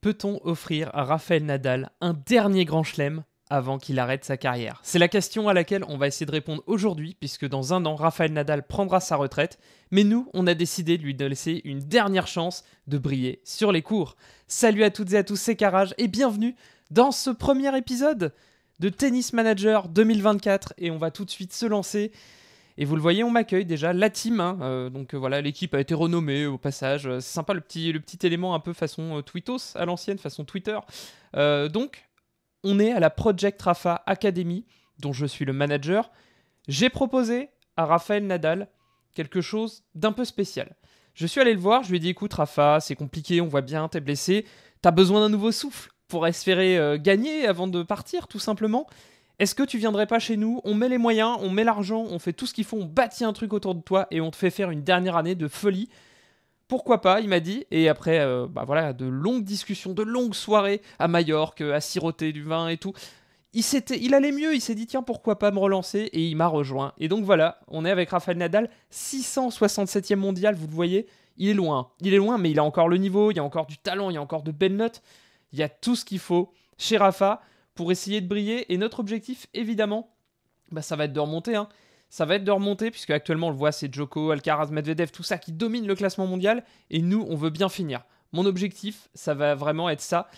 peut-on offrir à Raphaël Nadal un dernier grand chelem avant qu'il arrête sa carrière C'est la question à laquelle on va essayer de répondre aujourd'hui, puisque dans un an, Raphaël Nadal prendra sa retraite, mais nous, on a décidé de lui laisser une dernière chance de briller sur les cours. Salut à toutes et à tous, c'est Carrage, et bienvenue dans ce premier épisode de Tennis Manager 2024, et on va tout de suite se lancer et vous le voyez, on m'accueille déjà, la team. Hein, euh, donc euh, voilà, l'équipe a été renommée au passage. Euh, c'est sympa le petit, le petit élément un peu façon Twitos à l'ancienne, façon Twitter. donc, on est à la Project Rafa Academy, dont je suis le manager. J'ai proposé à Raphaël Nadal quelque chose d'un peu spécial. Je suis allé le voir, je lui ai dit écoute Rafa, c'est compliqué, on voit bien, t'es blessé, t'as besoin d'un nouveau souffle pour espérer gagner avant de partir, tout simplement. Est-ce que tu viendrais pas chez nous On met les moyens, on met l'argent, on fait tout ce qu'il faut, on bâtit un truc autour de toi et on te fait faire une dernière année de folie. Pourquoi pas, il m'a dit. Et après, euh, bah voilà, de longues discussions, de longues soirées à Majorque, euh, à siroter du vin et tout. Il, il allait mieux, il s'est dit tiens pourquoi pas me relancer et il m'a rejoint. Et donc voilà, on est avec Rafael Nadal, 667e mondial, vous le voyez, il est loin, il est loin, mais il a encore le niveau, il y a encore du talent, il y a encore de belles notes, il y a tout ce qu'il faut chez Rafa pour essayer de briller. Et notre objectif, évidemment, bah, ça va être de remonter. Hein. Ça va être de remonter, puisque actuellement, on le voit, c'est Joko, Alcaraz, Medvedev, tout ça qui domine le classement mondial. Et nous, on veut bien finir. Mon objectif, ça va vraiment être ça.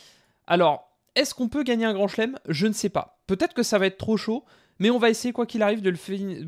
Alors, est-ce qu'on peut gagner un grand chelem Je ne sais pas. Peut-être que ça va être trop chaud, mais on va essayer, quoi qu'il arrive, de le,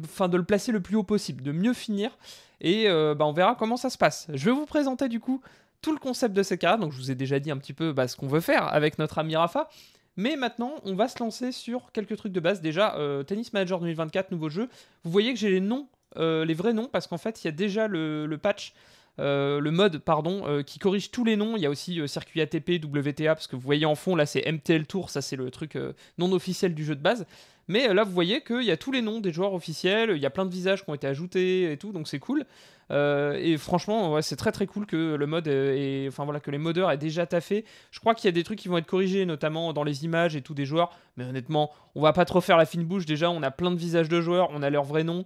enfin, de le placer le plus haut possible, de mieux finir. Et euh, bah, on verra comment ça se passe. Je vais vous présenter, du coup, tout le concept de ces cas. Donc, je vous ai déjà dit un petit peu bah, ce qu'on veut faire avec notre ami Rafa. Mais maintenant, on va se lancer sur quelques trucs de base. Déjà, euh, Tennis Manager 2024, nouveau jeu. Vous voyez que j'ai les noms, euh, les vrais noms, parce qu'en fait, il y a déjà le, patch. Euh, le mode pardon qui corrige tous les noms il y a aussi circuit ATP WTA parce que vous voyez en fond là c'est MTL Tour ça c'est le truc non officiel du jeu de base mais là vous voyez qu'il y a tous les noms des joueurs officiels il y a plein de visages qui ont été ajoutés et tout donc c'est cool euh, et franchement, c'est très très cool que le mode et enfin voilà que les modeurs aient déjà taffé. Je crois qu'il y a des trucs qui vont être corrigés, notamment dans les images et tout des joueurs. Mais honnêtement, on va pas trop faire la fine bouche. Déjà, on a plein de visages de joueurs, on a leur vrai nom.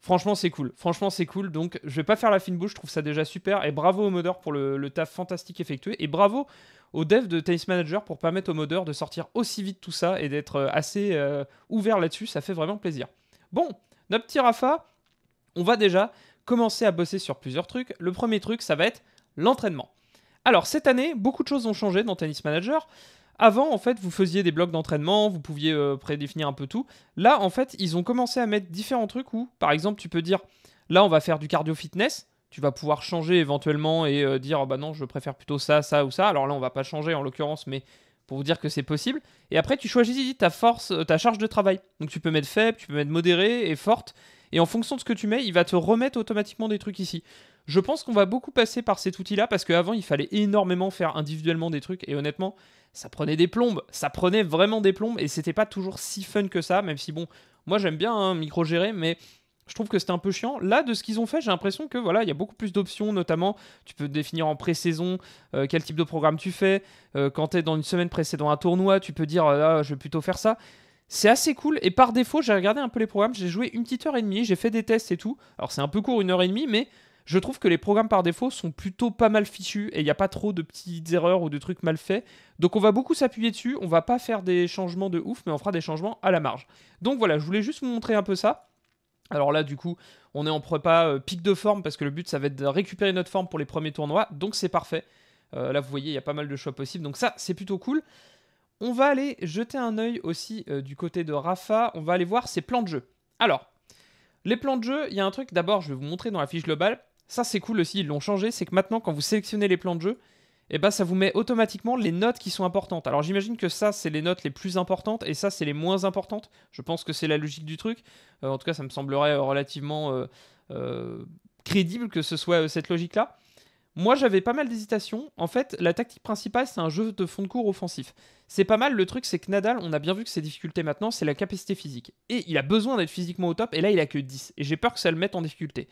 Franchement, c'est cool. Franchement, c'est cool. Donc, je vais pas faire la fine bouche. Je trouve ça déjà super. Et bravo aux modeurs pour le, taf fantastique effectué. Et bravo aux devs de Tennis Manager pour permettre aux modeurs de sortir aussi vite tout ça et d'être euh, assez euh, ouvert là-dessus. Ça fait vraiment plaisir. Bon, notre petit Rafa, on va déjà commencer à bosser sur plusieurs trucs. Le premier truc, ça va être l'entraînement. Alors, cette année, beaucoup de choses ont changé dans Tennis Manager. Avant, en fait, vous faisiez des blocs d'entraînement, vous pouviez euh, prédéfinir un peu tout. Là, en fait, ils ont commencé à mettre différents trucs où, par exemple, tu peux dire, là, on va faire du cardio-fitness. Tu vas pouvoir changer éventuellement et euh, dire, oh, bah non, je préfère plutôt ça, ça ou ça. Alors là, on va pas changer en l'occurrence, mais pour vous dire que c'est possible. Et après, tu choisis ta force, euh, ta charge de travail. Donc tu peux mettre faible, tu peux mettre modéré et forte et en fonction de ce que tu mets, il va te remettre automatiquement des trucs ici. Je pense qu'on va beaucoup passer par cet outil-là parce qu'avant, il fallait énormément faire individuellement des trucs et honnêtement, ça prenait des plombes, ça prenait vraiment des plombes et c'était pas toujours si fun que ça, même si bon, moi j'aime bien hein, micro gérer, mais je trouve que c'était un peu chiant. Là, de ce qu'ils ont fait, j'ai l'impression que voilà, il y a beaucoup plus d'options, notamment tu peux définir en pré-saison euh, quel type de programme tu fais. Euh, quand tu es dans une semaine précédant un tournoi, tu peux dire Ah, je vais plutôt faire ça. C'est assez cool. Et par défaut, j'ai regardé un peu les programmes. J'ai joué une petite heure et demie. J'ai fait des tests et tout. Alors, c'est un peu court, une heure et demie, mais je trouve que les programmes par défaut sont plutôt pas mal fichus et il n'y a pas trop de petites erreurs ou de trucs mal faits. Donc on va beaucoup s'appuyer dessus, on va pas faire des changements de ouf, mais on fera des changements à la marge. Donc voilà, je voulais juste vous montrer un peu ça. Alors là, du coup, on est en prépa euh, pic de forme parce que le but, ça va être de récupérer notre forme pour les premiers tournois, donc c'est parfait. Euh, là, vous voyez, il y a pas mal de choix possibles, donc ça, c'est plutôt cool. On va aller jeter un œil aussi euh, du côté de Rafa, on va aller voir ses plans de jeu. Alors, les plans de jeu, il y a un truc d'abord, je vais vous montrer dans la fiche globale. Ça c'est cool aussi, ils l'ont changé, c'est que maintenant quand vous sélectionnez les plans de jeu, eh ben, ça vous met automatiquement les notes qui sont importantes. Alors j'imagine que ça, c'est les notes les plus importantes et ça, c'est les moins importantes. Je pense que c'est la logique du truc. Euh, en tout cas, ça me semblerait euh, relativement crédible que ce soit cette logique-là. Moi, j'avais pas mal d'hésitations. En fait, la tactique principale, c'est un jeu de fond de cours offensif. C'est pas mal. Le truc, c'est que Nadal, on a bien vu que ses difficultés maintenant, c'est la capacité physique. Et il a besoin d'être physiquement au top. Et là, il a que 10. Et j'ai peur que ça le mette en difficulté.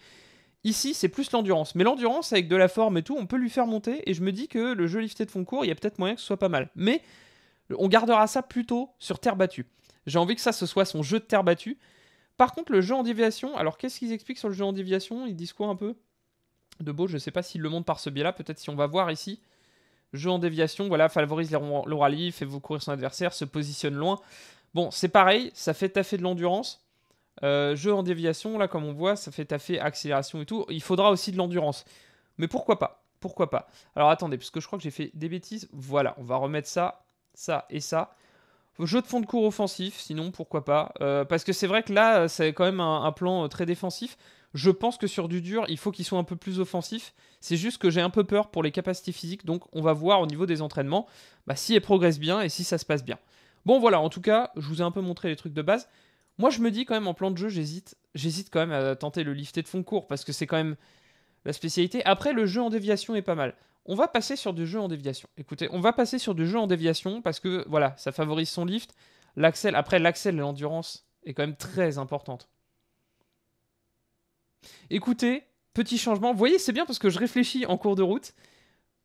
Ici, c'est plus l'endurance. Mais l'endurance, avec de la forme et tout, on peut lui faire monter. Et je me dis que le jeu lifté de fond de cours, il y a peut-être moyen que ce soit pas mal. Mais on gardera ça plutôt sur terre battue. J'ai envie que ça, ce soit son jeu de terre battue. Par contre, le jeu en déviation, alors qu'est-ce qu'ils expliquent sur le jeu en déviation Ils disent quoi un peu de Beau. Je ne sais pas s'il le monte par ce biais-là. Peut-être si on va voir ici. Jeu en déviation, voilà, favorise le rallye, fait vous courir son adversaire, se positionne loin. Bon, c'est pareil, ça fait taffer de l'endurance. Euh, jeu en déviation, là, comme on voit, ça fait taffer accélération et tout. Il faudra aussi de l'endurance. Mais pourquoi pas Pourquoi pas Alors attendez, parce que je crois que j'ai fait des bêtises. Voilà, on va remettre ça, ça et ça. Jeu de fond de cours offensif, sinon pourquoi pas euh, Parce que c'est vrai que là, euh, c'est quand même un plan très défensif. Je pense que sur du dur, il faut qu'ils soient un peu plus offensifs. C'est juste que j'ai un peu peur pour les capacités physiques. Donc on va voir au niveau des entraînements bah, si elles progressent bien et si ça se passe bien. Bon voilà, en tout cas, je vous ai un peu montré les trucs de base. Moi, je me dis quand même en plan de jeu, j'hésite, j'hésite quand même à tenter le lifté de fond court parce que c'est quand même la spécialité. Après, le jeu en déviation est pas mal. On va passer sur du jeu en déviation. Écoutez, on va passer sur du jeu en déviation parce que voilà, ça favorise son lift. L'accès, après l'accès, et l'endurance est quand même très importante. Écoutez, petit changement. Vous voyez, c'est bien parce que je réfléchis en cours de route.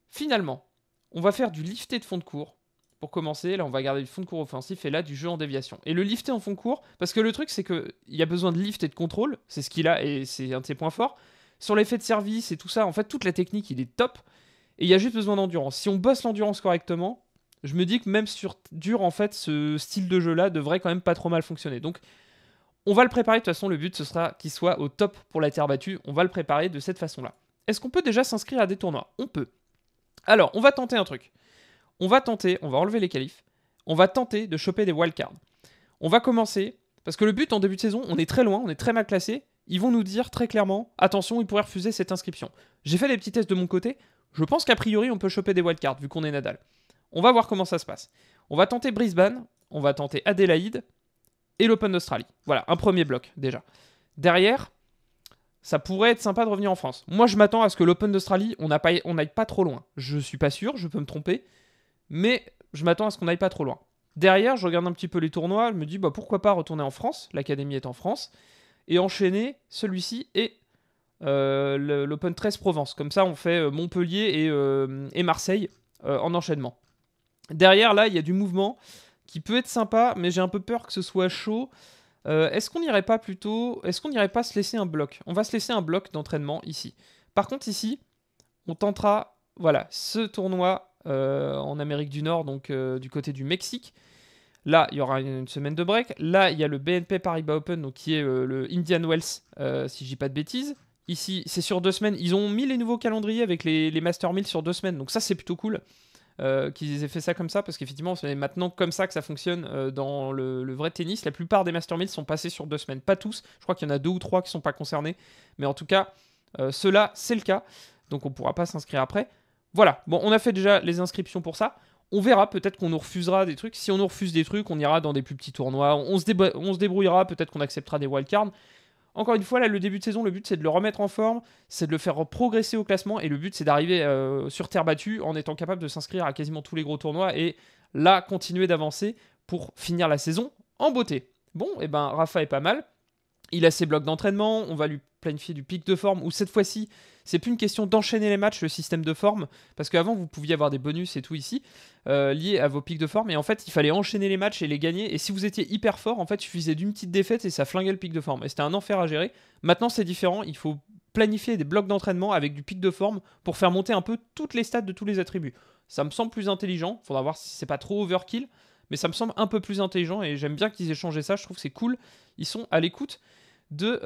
Finalement, on va faire du lifté de fond de cours. Pour commencer, là on va garder du fond de cours offensif et là du jeu en déviation. Et le lifté en fond de cours, parce que le truc c'est qu'il y a besoin de lift et de contrôle, c'est ce qu'il a et c'est un de ses points forts. Sur l'effet de service et tout ça, en fait toute la technique il est top et il y a juste besoin d'endurance. Si on bosse l'endurance correctement, je me dis que même sur dur en fait ce style de jeu là devrait quand même pas trop mal fonctionner. Donc on va le préparer de toute façon, le but ce sera qu'il soit au top pour la terre battue, on va le préparer de cette façon-là. Est-ce qu'on peut déjà s'inscrire à des tournois On peut. Alors, on va tenter un truc. On va tenter, on va enlever les qualifs, on va tenter de choper des wildcards. On va commencer, parce que le but en début de saison, on est très loin, on est très mal classé, ils vont nous dire très clairement, attention, ils pourraient refuser cette inscription. J'ai fait des petits tests de mon côté, je pense qu'a priori on peut choper des wildcards vu qu'on est Nadal. On va voir comment ça se passe. On va tenter Brisbane, on va tenter Adélaïde, et l'Open d'Australie. Voilà, un premier bloc déjà. Derrière, ça pourrait être sympa de revenir en France. Moi, je m'attends à ce que l'Open d'Australie, on n'aille pas trop loin. Je ne suis pas sûr, je peux me tromper, mais je m'attends à ce qu'on n'aille pas trop loin. Derrière, je regarde un petit peu les tournois, je me dis bah, pourquoi pas retourner en France, l'académie est en France, et enchaîner celui-ci et euh, l'Open 13 Provence. Comme ça, on fait euh, Montpellier et, euh, Marseille en enchaînement. Derrière, là, il y a du mouvement qui peut être sympa, mais j'ai un peu peur que ce soit chaud. Euh, est-ce qu'on n'irait pas plutôt, est-ce qu'on n'irait pas se laisser un bloc On va se laisser un bloc d'entraînement ici. Par contre ici, on tentera, voilà, ce tournoi euh, en Amérique du Nord, donc euh, du côté du Mexique. Là, il y aura une semaine de break. Là, il y a le BNP Paribas Open, donc qui est le Indian Wells, si je dis pas de bêtises. Ici, c'est sur deux semaines. Ils ont mis les nouveaux calendriers avec les, Master 1000 sur deux semaines, donc ça c'est plutôt cool. Euh, qu'ils aient fait ça comme ça, parce qu'effectivement, c'est maintenant comme ça que ça fonctionne euh, dans le, vrai tennis. La plupart des Master sont passés sur deux semaines, pas tous. Je crois qu'il y en a deux ou trois qui ne sont pas concernés, mais en tout cas, euh, cela c'est le cas. Donc on ne pourra pas s'inscrire après. Voilà, bon, on a fait déjà les inscriptions pour ça. On verra, peut-être qu'on nous refusera des trucs. Si on nous refuse des trucs, on ira dans des plus petits tournois. On, on se, débrouillera, peut-être qu'on acceptera des wildcards. Encore une fois, là, le début de saison, le but c'est de le remettre en forme, c'est de le faire progresser au classement et le but c'est d'arriver euh, sur terre battue en étant capable de s'inscrire à quasiment tous les gros tournois et là continuer d'avancer pour finir la saison en beauté. Bon, et eh bien, ben Rafa est pas mal. Il a ses blocs d'entraînement, on va lui planifier du pic de forme, Ou cette fois-ci, c'est plus une question d'enchaîner les matchs, le système de forme, parce qu'avant, vous pouviez avoir des bonus et tout ici, euh, liés à vos pics de forme, et en fait, il fallait enchaîner les matchs et les gagner, et si vous étiez hyper fort, en fait, il suffisait d'une petite défaite et ça flinguait le pic de forme, et c'était un enfer à gérer. Maintenant, c'est différent, il faut planifier des blocs d'entraînement avec du pic de forme pour faire monter un peu toutes les stats de tous les attributs. Ça me semble plus intelligent, faudra voir si c'est pas trop overkill, mais ça me semble un peu plus intelligent et j'aime bien qu'ils aient changé ça, je trouve que c'est cool, ils sont à l'écoute. Euh,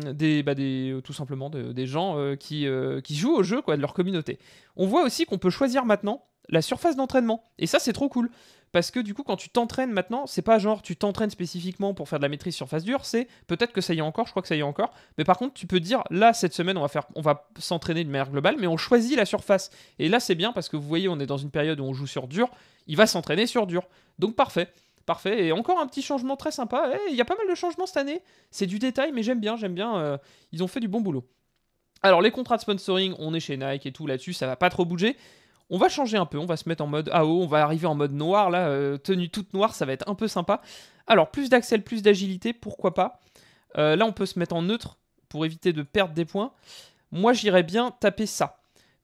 bah, euh, de des, tout simplement des gens euh, qui, qui, jouent au jeu quoi, de leur communauté. On voit aussi qu'on peut choisir maintenant la surface d'entraînement. Et ça, c'est trop cool. Parce que du coup, quand tu t'entraînes maintenant, c'est pas genre tu t'entraînes spécifiquement pour faire de la maîtrise surface dure, c'est peut-être que ça y est encore, je crois que ça y est encore. Mais par contre, tu peux dire là, cette semaine, on va, faire, on va s'entraîner de manière globale, mais on choisit la surface. Et là, c'est bien parce que vous voyez, on est dans une période où on joue sur dur, il va s'entraîner sur dur. Donc parfait parfait. Et encore un petit changement très sympa. Eh, il y a pas mal de changements cette année. C'est du détail, mais j'aime bien, j'aime bien. Euh, ils ont fait du bon boulot. Alors, les contrats de sponsoring, on est chez Nike et tout là-dessus, ça va pas trop bouger. On va changer un peu, on va se mettre en mode AO, on va arriver en mode noir, là, euh, tenue toute noire, ça va être un peu sympa. Alors, plus d'axel, plus d'agilité, pourquoi pas euh, Là, on peut se mettre en neutre pour éviter de perdre des points. Moi, j'irais bien taper ça.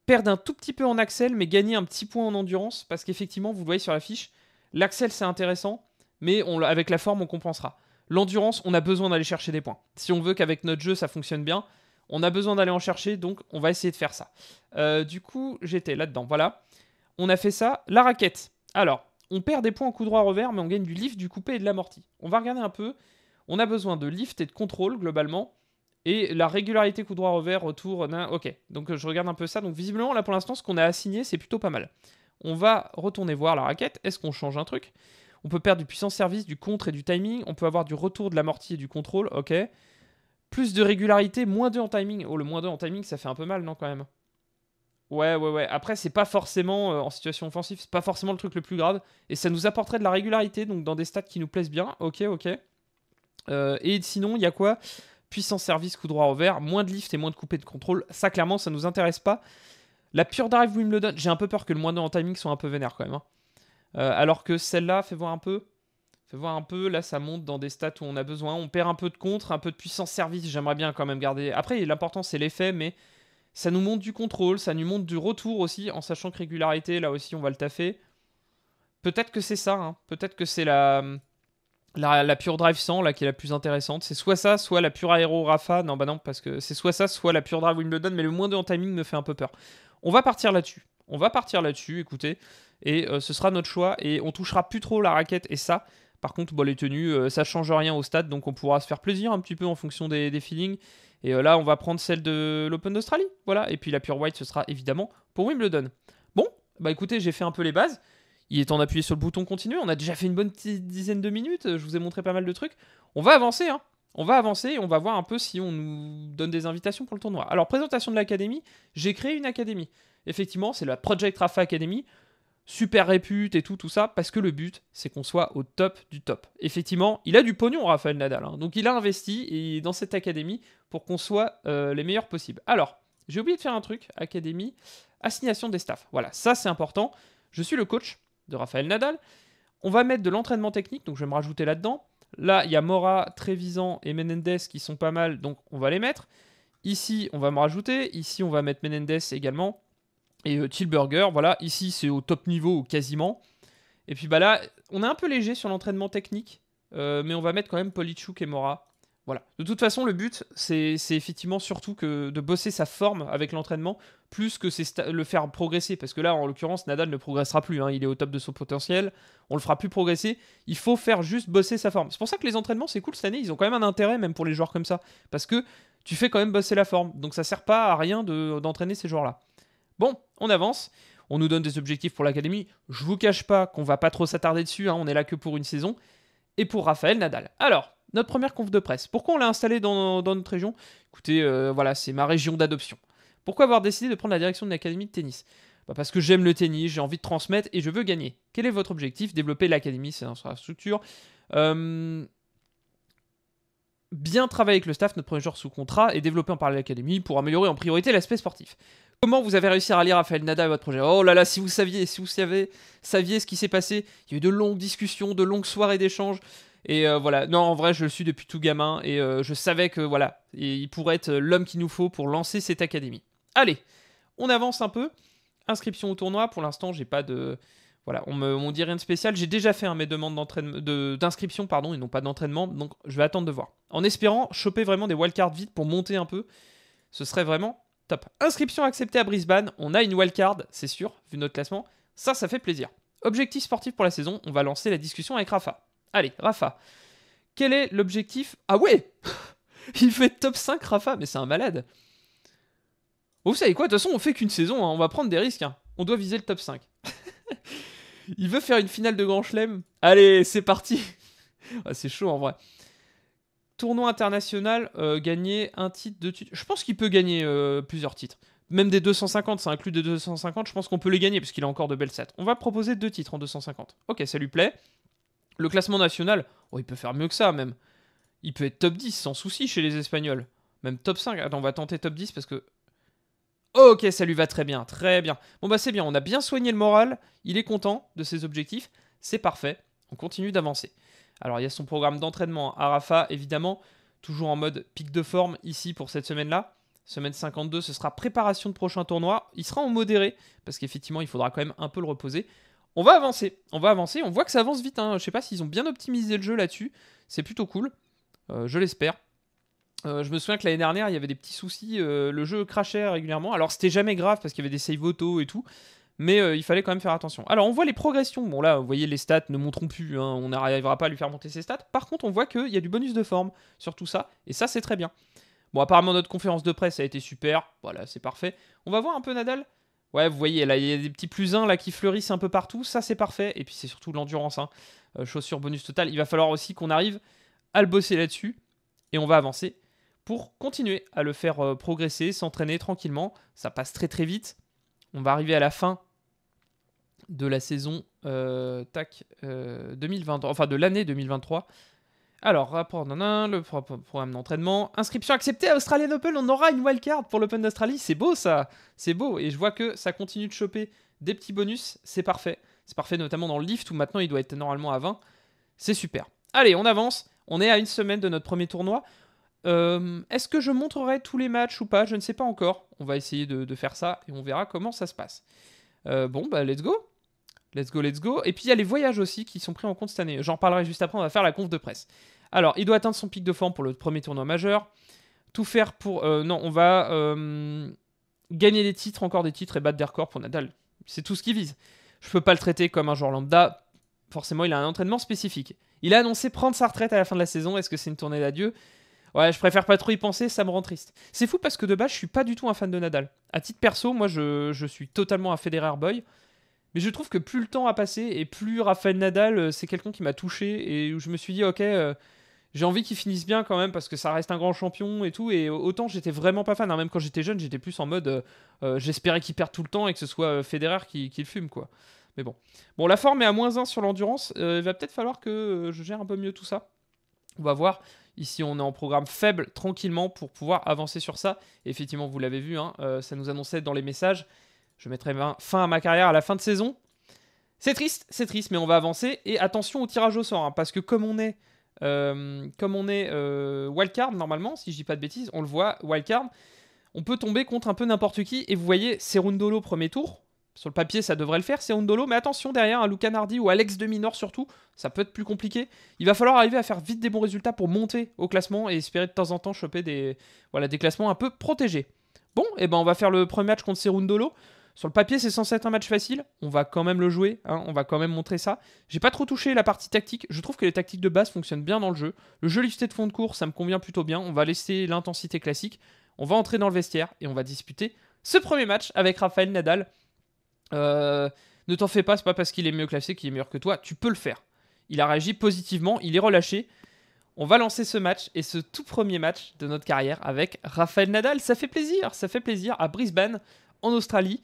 Perdre un tout petit peu en axel, mais gagner un petit point en endurance, parce qu'effectivement, vous le voyez sur la fiche, l'axel, c'est intéressant mais avec la forme, on compensera. L'endurance, on a besoin d'aller chercher des points. Si on veut qu'avec notre jeu, ça fonctionne bien, on a besoin d'aller en chercher, donc on va essayer de faire ça. Euh, du coup, j'étais là-dedans, voilà. On a fait ça. La raquette. Alors, on perd des points en coup droit revers, mais on gagne du lift, du coupé et de l'amorti. On va regarder un peu. On a besoin de lift et de contrôle, globalement. Et la régularité coup droit revers, retour, d'un... ok. Donc euh, je regarde un peu ça. Donc visiblement, là pour l'instant, ce qu'on a assigné, c'est plutôt pas mal. On va retourner voir la raquette. Est-ce qu'on change un truc on peut perdre du puissance service, du contre et du timing. On peut avoir du retour de l'amorti et du contrôle. Ok. Plus de régularité, moins 2 en timing. Oh, le moins 2 en timing, ça fait un peu mal, non, quand même Ouais, ouais, ouais. Après, c'est pas forcément, euh, en situation offensive, c'est pas forcément le truc le plus grave. Et ça nous apporterait de la régularité, donc dans des stats qui nous plaisent bien. Ok, ok. Euh, et sinon, il y a quoi Puissance service, coup droit au vert, moins de lift et moins de coupé de contrôle. Ça, clairement, ça nous intéresse pas. La pure drive, Wimbledon, j'ai un peu peur que le moins 2 en timing soit un peu vénère quand même. Hein. Euh, alors que celle-là, fait voir un peu. Fais voir un peu, là ça monte dans des stats où on a besoin. On perd un peu de contre, un peu de puissance service, j'aimerais bien quand même garder. Après, l'important c'est l'effet, mais ça nous montre du contrôle, ça nous montre du retour aussi, en sachant que régularité, là aussi on va le taffer. Peut-être que c'est ça, hein. peut-être que c'est la, la, pure drive 100 là qui est la plus intéressante. C'est soit ça, soit la pure aéro Rafa. Non, bah non, parce que c'est soit ça, soit la pure drive Wimbledon, mais le moins de en timing me fait un peu peur. On va partir là-dessus. On va partir là-dessus, écoutez et euh, ce sera notre choix et on touchera plus trop la raquette et ça. Par contre, les tenues, ça euh, ça change rien au stade, donc on pourra se faire plaisir un petit peu en fonction des, feelings. Et euh, là, on va prendre celle de l'Open d'Australie, voilà. Et puis la pure white, ce sera évidemment pour Wimbledon. Bon, bah écoutez, j'ai fait un peu les bases. Il est temps d'appuyer sur le bouton continuer. On a déjà fait une bonne dizaine de minutes. Je vous ai montré pas mal de trucs. On va avancer, hein. On va avancer et on va voir un peu si on nous donne des invitations pour le tournoi. Alors, présentation de l'académie, j'ai créé une académie. Effectivement, c'est la Project Rafa Academy super répute et tout, tout ça, parce que le but, c'est qu'on soit au top du top. Effectivement, il a du pognon, Raphaël Nadal, hein. donc il a investi et, dans cette académie pour qu'on soit euh, les meilleurs possibles. Alors, j'ai oublié de faire un truc, académie, assignation des staffs. Voilà, ça c'est important. Je suis le coach de Raphaël Nadal. On va mettre de l'entraînement technique, donc je vais me rajouter là-dedans. Là, il y a Mora, Trévisan et Menendez qui sont pas mal, donc on va les mettre. Ici, on va me rajouter. Ici, on va mettre Menendez également. Et euh, Tilburger, voilà, ici c'est au top niveau quasiment. Et puis bah là, on est un peu léger sur l'entraînement technique, euh, mais on va mettre quand même Polichuk et Mora. Voilà. De toute façon, le but, c'est effectivement surtout que de bosser sa forme avec l'entraînement, plus que c'est le faire progresser. Parce que là, en l'occurrence, Nadal ne progressera plus. Hein. Il est au top de son potentiel. On le fera plus progresser. Il faut faire juste bosser sa forme. C'est pour ça que les entraînements, c'est cool cette année. Ils ont quand même un intérêt, même pour les joueurs comme ça. Parce que tu fais quand même bosser la forme. Donc ça sert pas à rien d'entraîner ces joueurs-là. Bon, on avance. On nous donne des objectifs pour l'académie. Je vous cache pas qu'on va pas trop s'attarder dessus, hein. on est là que pour une saison. Et pour Raphaël Nadal. Alors, notre première conf de presse. Pourquoi on l'a installé dans, notre région Écoutez, euh, voilà, c'est ma région d'adoption. Pourquoi avoir décidé de prendre la direction de l'académie de tennis bah, Parce que j'aime le tennis, j'ai envie de transmettre et je veux gagner. Quel est votre objectif Développer l'académie, c'est dans sa structure. Euh, bien travailler avec le staff, notre premier joueur sous contrat, et développer en parallèle l'académie pour améliorer en priorité l'aspect sportif. Comment vous avez réussi à lire Rafael Nadal à votre projet Oh là là, si vous saviez, si vous saviez, saviez ce qui s'est passé, il y a eu de longues discussions, de longues soirées d'échanges. Et euh, voilà, non, en vrai, je le suis depuis tout gamin et euh, je savais que voilà, il pourrait être l'homme qu'il nous faut pour lancer cette académie. Allez, on avance un peu. Inscription au tournoi, pour l'instant, j'ai pas de. Voilà, on me dit rien de spécial. J'ai déjà fait hein, mes demandes d'inscription, de, pardon, et non pas d'entraînement, donc je vais attendre de voir. En espérant choper vraiment des wildcards vides pour monter un peu. Ce serait vraiment Top. Inscription acceptée à Brisbane. On a une wildcard, c'est sûr, vu notre classement. Ça, ça fait plaisir. Objectif sportif pour la saison, on va lancer la discussion avec Rafa. Allez, Rafa. Quel est l'objectif Ah ouais Il fait top 5 Rafa, mais c'est un malade. Vous savez quoi, de toute façon, on fait qu'une saison, hein. on va prendre des risques. Hein. On doit viser le top 5. Il veut faire une finale de Grand Chelem. Allez, c'est parti. Ah, c'est chaud en vrai tournoi international, euh, gagner un titre, deux titres. Je pense qu'il peut gagner euh, plusieurs titres. Même des 250, ça inclut des 250, je pense qu'on peut les gagner parce qu'il a encore de belles sets. On va proposer deux titres en 250. Ok, ça lui plaît. Le classement national, oh, il peut faire mieux que ça même. Il peut être top 10 sans souci chez les Espagnols. Même top 5. Attends, on va tenter top 10 parce que. ok, ça lui va très bien, très bien. Bon bah c'est bien, on a bien soigné le moral, il est content de ses objectifs, c'est parfait, on continue d'avancer. Alors il y a son programme d'entraînement à Rafa, évidemment, toujours en mode pic de forme ici pour cette semaine-là. Semaine 52, ce sera préparation de prochain tournoi. Il sera en modéré, parce qu'effectivement, il faudra quand même un peu le reposer. On va avancer, on va avancer, on voit que ça avance vite. Hein. Je sais pas s'ils ont bien optimisé le jeu là-dessus. C'est plutôt cool, euh, je l'espère. Euh, je me souviens que l'année dernière, il y avait des petits soucis, euh, le jeu crachait régulièrement. Alors, c'était jamais grave parce qu'il y avait des save auto et tout mais euh, il fallait quand même faire attention. Alors on voit les progressions, bon là vous voyez les stats ne monteront plus, hein. on n'arrivera pas à lui faire monter ses stats, par contre on voit qu'il y a du bonus de forme sur tout ça, et ça c'est très bien. Bon apparemment notre conférence de presse a été super, voilà c'est parfait. On va voir un peu Nadal Ouais, vous voyez, là, il y a des petits plus 1 là, qui fleurissent un peu partout. Ça, c'est parfait. Et puis, c'est surtout l'endurance. Hein. Euh, chaussure bonus total. Il va falloir aussi qu'on arrive à le bosser là-dessus. Et on va avancer pour continuer à le faire euh, progresser, s'entraîner tranquillement. Ça passe très, très vite. On va arriver à la fin de la saison 2023, euh, euh, enfin de l'année 2023. Alors, rapport nanan, le programme d'entraînement, inscription acceptée à Australian Open, on aura une wildcard pour l'Open d'Australie, c'est beau ça, c'est beau, et je vois que ça continue de choper des petits bonus, c'est parfait, c'est parfait notamment dans le lift où maintenant il doit être normalement à 20, c'est super. Allez, on avance, on est à une semaine de notre premier tournoi, euh, est-ce que je montrerai tous les matchs ou pas Je ne sais pas encore. On va essayer de, faire ça et on verra comment ça se passe. Euh, bon, bah let's go. Let's go, let's go. Et puis il y a les voyages aussi qui sont pris en compte cette année. J'en parlerai juste après, on va faire la conf de presse. Alors, il doit atteindre son pic de forme pour le premier tournoi majeur. Tout faire pour... Euh, non, on va gagner des titres, encore des titres et battre des records pour Nadal. C'est tout ce qu'il vise. Je peux pas le traiter comme un joueur lambda. Forcément, il a un entraînement spécifique. Il a annoncé prendre sa retraite à la fin de la saison. Est-ce que c'est une tournée d'adieu Ouais, je préfère pas trop y penser, ça me rend triste. C'est fou parce que de base, je suis pas du tout un fan de Nadal. À titre perso, moi, je, suis totalement un Federer boy. Mais je trouve que plus le temps a passé et plus Rafael Nadal, euh, c'est quelqu'un qui m'a touché et où je me suis dit, ok, euh, j'ai envie qu'il finisse bien quand même parce que ça reste un grand champion et tout. Et autant j'étais vraiment pas fan, hein. même quand j'étais jeune, j'étais plus en mode, euh, j'espérais qu'il perde tout le temps et que ce soit Federer qui, le fume, quoi. Mais bon. Bon, la forme est à moins 1 sur l'endurance. il va peut-être falloir que je gère un peu mieux tout ça. On va voir. Ici, on est en programme faible tranquillement pour pouvoir avancer sur ça. effectivement, vous l'avez vu, hein, euh, ça nous annonçait dans les messages. Je mettrai fin à ma carrière à la fin de saison. C'est triste, c'est triste, mais on va avancer. Et attention au tirage au sort, hein, parce que comme on est, euh, comme on est euh, wildcard normalement, si je dis pas de bêtises, on le voit, wildcard, on peut tomber contre un peu n'importe qui. Et vous voyez, c'est Rundolo premier tour, sur le papier, ça devrait le faire, c'est Ondolo. Mais attention, derrière, un hein, Nardi ou Alex de Minor surtout, ça peut être plus compliqué. Il va falloir arriver à faire vite des bons résultats pour monter au classement et espérer de temps en temps choper des, voilà, des classements un peu protégés. Bon, et eh ben on va faire le premier match contre Serundolo. Sur le papier, c'est censé être un match facile. On va quand même le jouer. Hein, on va quand même montrer ça. J'ai pas trop touché la partie tactique. Je trouve que les tactiques de base fonctionnent bien dans le jeu. Le jeu lifté de fond de cours, ça me convient plutôt bien. On va laisser l'intensité classique. On va entrer dans le vestiaire et on va disputer ce premier match avec Raphaël Nadal. Euh, ne t'en fais pas, c'est pas parce qu'il est mieux classé qu'il est meilleur que toi. Tu peux le faire. Il a réagi positivement, il est relâché. On va lancer ce match et ce tout premier match de notre carrière avec Rafael Nadal. Ça fait plaisir, ça fait plaisir à Brisbane, en Australie.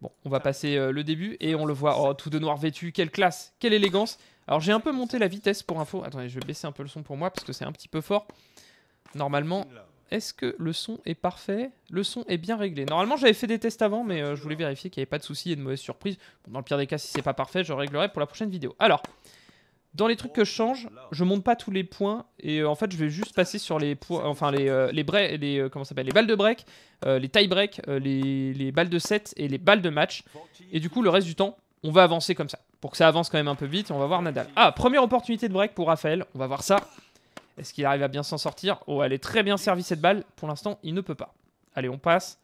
Bon, on va passer euh, le début et on le voit oh, tout de noir vêtu. Quelle classe, quelle élégance. Alors j'ai un peu monté la vitesse pour info. Attendez, je vais baisser un peu le son pour moi parce que c'est un petit peu fort. Normalement, est-ce que le son est parfait Le son est bien réglé. Normalement, j'avais fait des tests avant, mais euh, je voulais vérifier qu'il n'y avait pas de soucis et de mauvaises surprises. dans le pire des cas, si c'est pas parfait, je réglerai pour la prochaine vidéo. Alors, dans les trucs que je change, je monte pas tous les points et euh, en fait je vais juste passer sur les points, enfin les euh, les, les comment s'appelle les balles de break, les tie break, les, les, balles de set et les balles de match. Et du coup le reste du temps, on va avancer comme ça pour que ça avance quand même un peu vite. on va voir Nadal. Ah première opportunité de break pour Raphaël, on va voir ça. Est-ce qu'il arrive à bien s'en sortir Oh, elle est très bien servie cette balle. Pour l'instant, il ne peut pas. Allez, on passe.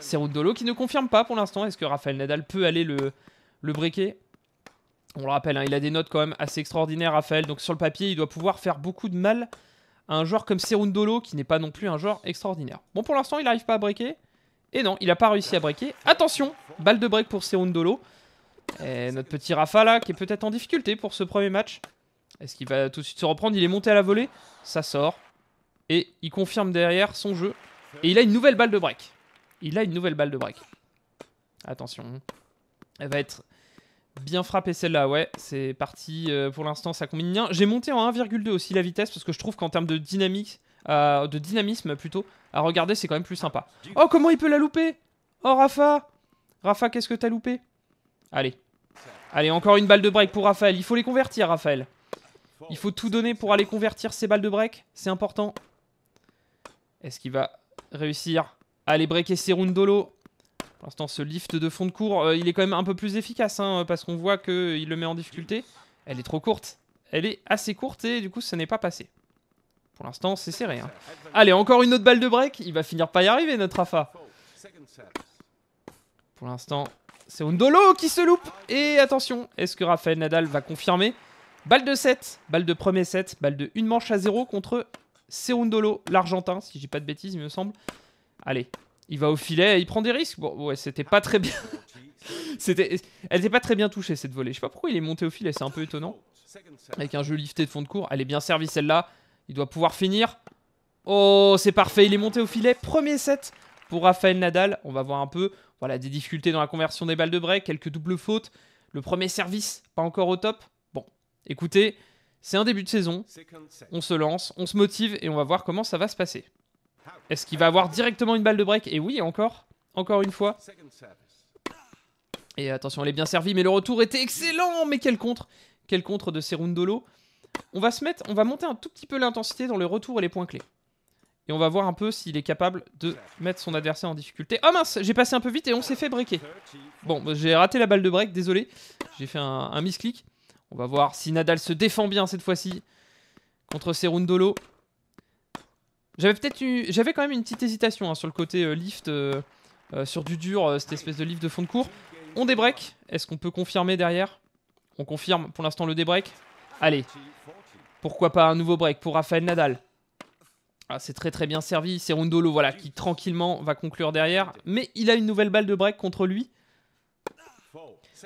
C'est Dolo qui ne confirme pas pour l'instant. Est-ce que Rafael Nadal peut aller le, le breaker On le rappelle, hein, il a des notes quand même assez extraordinaires, Rafael. Donc sur le papier, il doit pouvoir faire beaucoup de mal à un joueur comme Serundolo, qui n'est pas non plus un joueur extraordinaire. Bon, pour l'instant, il n'arrive pas à breaker. Et non, il n'a pas réussi à breaker. Attention, balle de break pour Serundolo. Et notre petit Rafa là, qui est peut-être en difficulté pour ce premier match. Est-ce qu'il va tout de suite se reprendre Il est monté à la volée. Ça sort. Et il confirme derrière son jeu. Et il a une nouvelle balle de break. Il a une nouvelle balle de break. Attention. Elle va être bien frappée celle-là. Ouais, c'est parti. Euh, pour l'instant, ça combine bien. J'ai monté en 1,2 aussi la vitesse parce que je trouve qu'en termes de dynamique, euh, de dynamisme plutôt, à regarder, c'est quand même plus sympa. Oh, comment il peut la louper Oh, Rafa Rafa, qu'est-ce que t'as loupé Allez. Allez, encore une balle de break pour Raphaël. Il faut les convertir, Raphaël. Il faut tout donner pour aller convertir ces balles de break. C'est important. Est-ce qu'il va réussir à aller breaker rundolo Pour l'instant, ce lift de fond de cours, euh, il est quand même un peu plus efficace. Hein, parce qu'on voit qu'il le met en difficulté. Elle est trop courte. Elle est assez courte et du coup, ça n'est pas passé. Pour l'instant, c'est serré. Hein. Allez, encore une autre balle de break. Il va finir par y arriver, notre Rafa. Pour l'instant, c'est Rundolo qui se loupe. Et attention, est-ce que Rafael Nadal va confirmer Balle de 7, balle de premier set, balle de une manche à 0 contre Serundolo, l'Argentin, si j'ai pas de bêtises, il me semble. Allez, il va au filet, il prend des risques. Bon, ouais, c'était pas très bien. c'était, elle n'était pas très bien touchée cette volée. Je sais pas pourquoi il est monté au filet, c'est un peu étonnant. Avec un jeu lifté de fond de cours, elle est bien servie celle-là. Il doit pouvoir finir. Oh, c'est parfait, il est monté au filet. Premier set pour Rafael Nadal. On va voir un peu, voilà, des difficultés dans la conversion des balles de break, quelques doubles fautes. Le premier service, pas encore au top écoutez, c'est un début de saison, on se lance, on se motive et on va voir comment ça va se passer. Est-ce qu'il va avoir directement une balle de break Et oui, encore, encore une fois. Et attention, elle est bien servie, mais le retour était excellent Mais quel contre Quel contre de Serundolo On va se mettre, on va monter un tout petit peu l'intensité dans le retour et les points clés. Et on va voir un peu s'il est capable de mettre son adversaire en difficulté. Oh mince, j'ai passé un peu vite et on s'est fait breaker. Bon, j'ai raté la balle de break, désolé. J'ai fait un, un on va voir si Nadal se défend bien cette fois-ci contre Serundolo. J'avais peut-être J'avais quand même une petite hésitation hein, sur le côté euh, lift, euh, euh, sur du dur, cette espèce de lift de fond de cours. On débreak. Est-ce qu'on peut confirmer derrière On confirme pour l'instant le débreak. Allez. Pourquoi pas un nouveau break pour Rafael Nadal ah, c'est très très bien servi. Serundolo voilà, qui tranquillement va conclure derrière. Mais il a une nouvelle balle de break contre lui.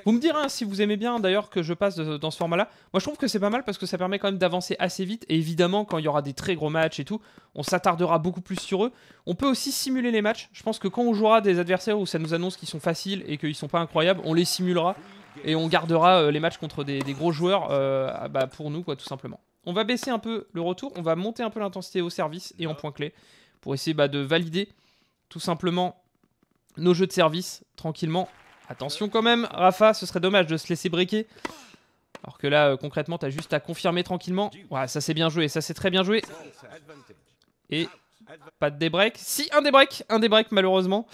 Vous me direz hein, si vous aimez bien d'ailleurs que je passe dans ce format-là. Moi, je trouve que c'est pas mal parce que ça permet quand même d'avancer assez vite. Et évidemment, quand il y aura des très gros matchs et tout, on s'attardera beaucoup plus sur eux. On peut aussi simuler les matchs. Je pense que quand on jouera des adversaires où ça nous annonce qu'ils sont faciles et qu'ils sont pas incroyables, on les simulera et on gardera euh, les matchs contre des, gros joueurs euh, ah, bah, pour nous, quoi, tout simplement. On va baisser un peu le retour, on va monter un peu l'intensité au service et en point clé pour essayer bah, de valider tout simplement nos jeux de service tranquillement Attention quand même, Rafa, ce serait dommage de se laisser briquer. Alors que là, euh, concrètement, t'as juste à confirmer tranquillement. Ouais, ça s'est bien joué, ça s'est très bien joué. Et pas de débreak. Si, un débreak, un débreak malheureusement.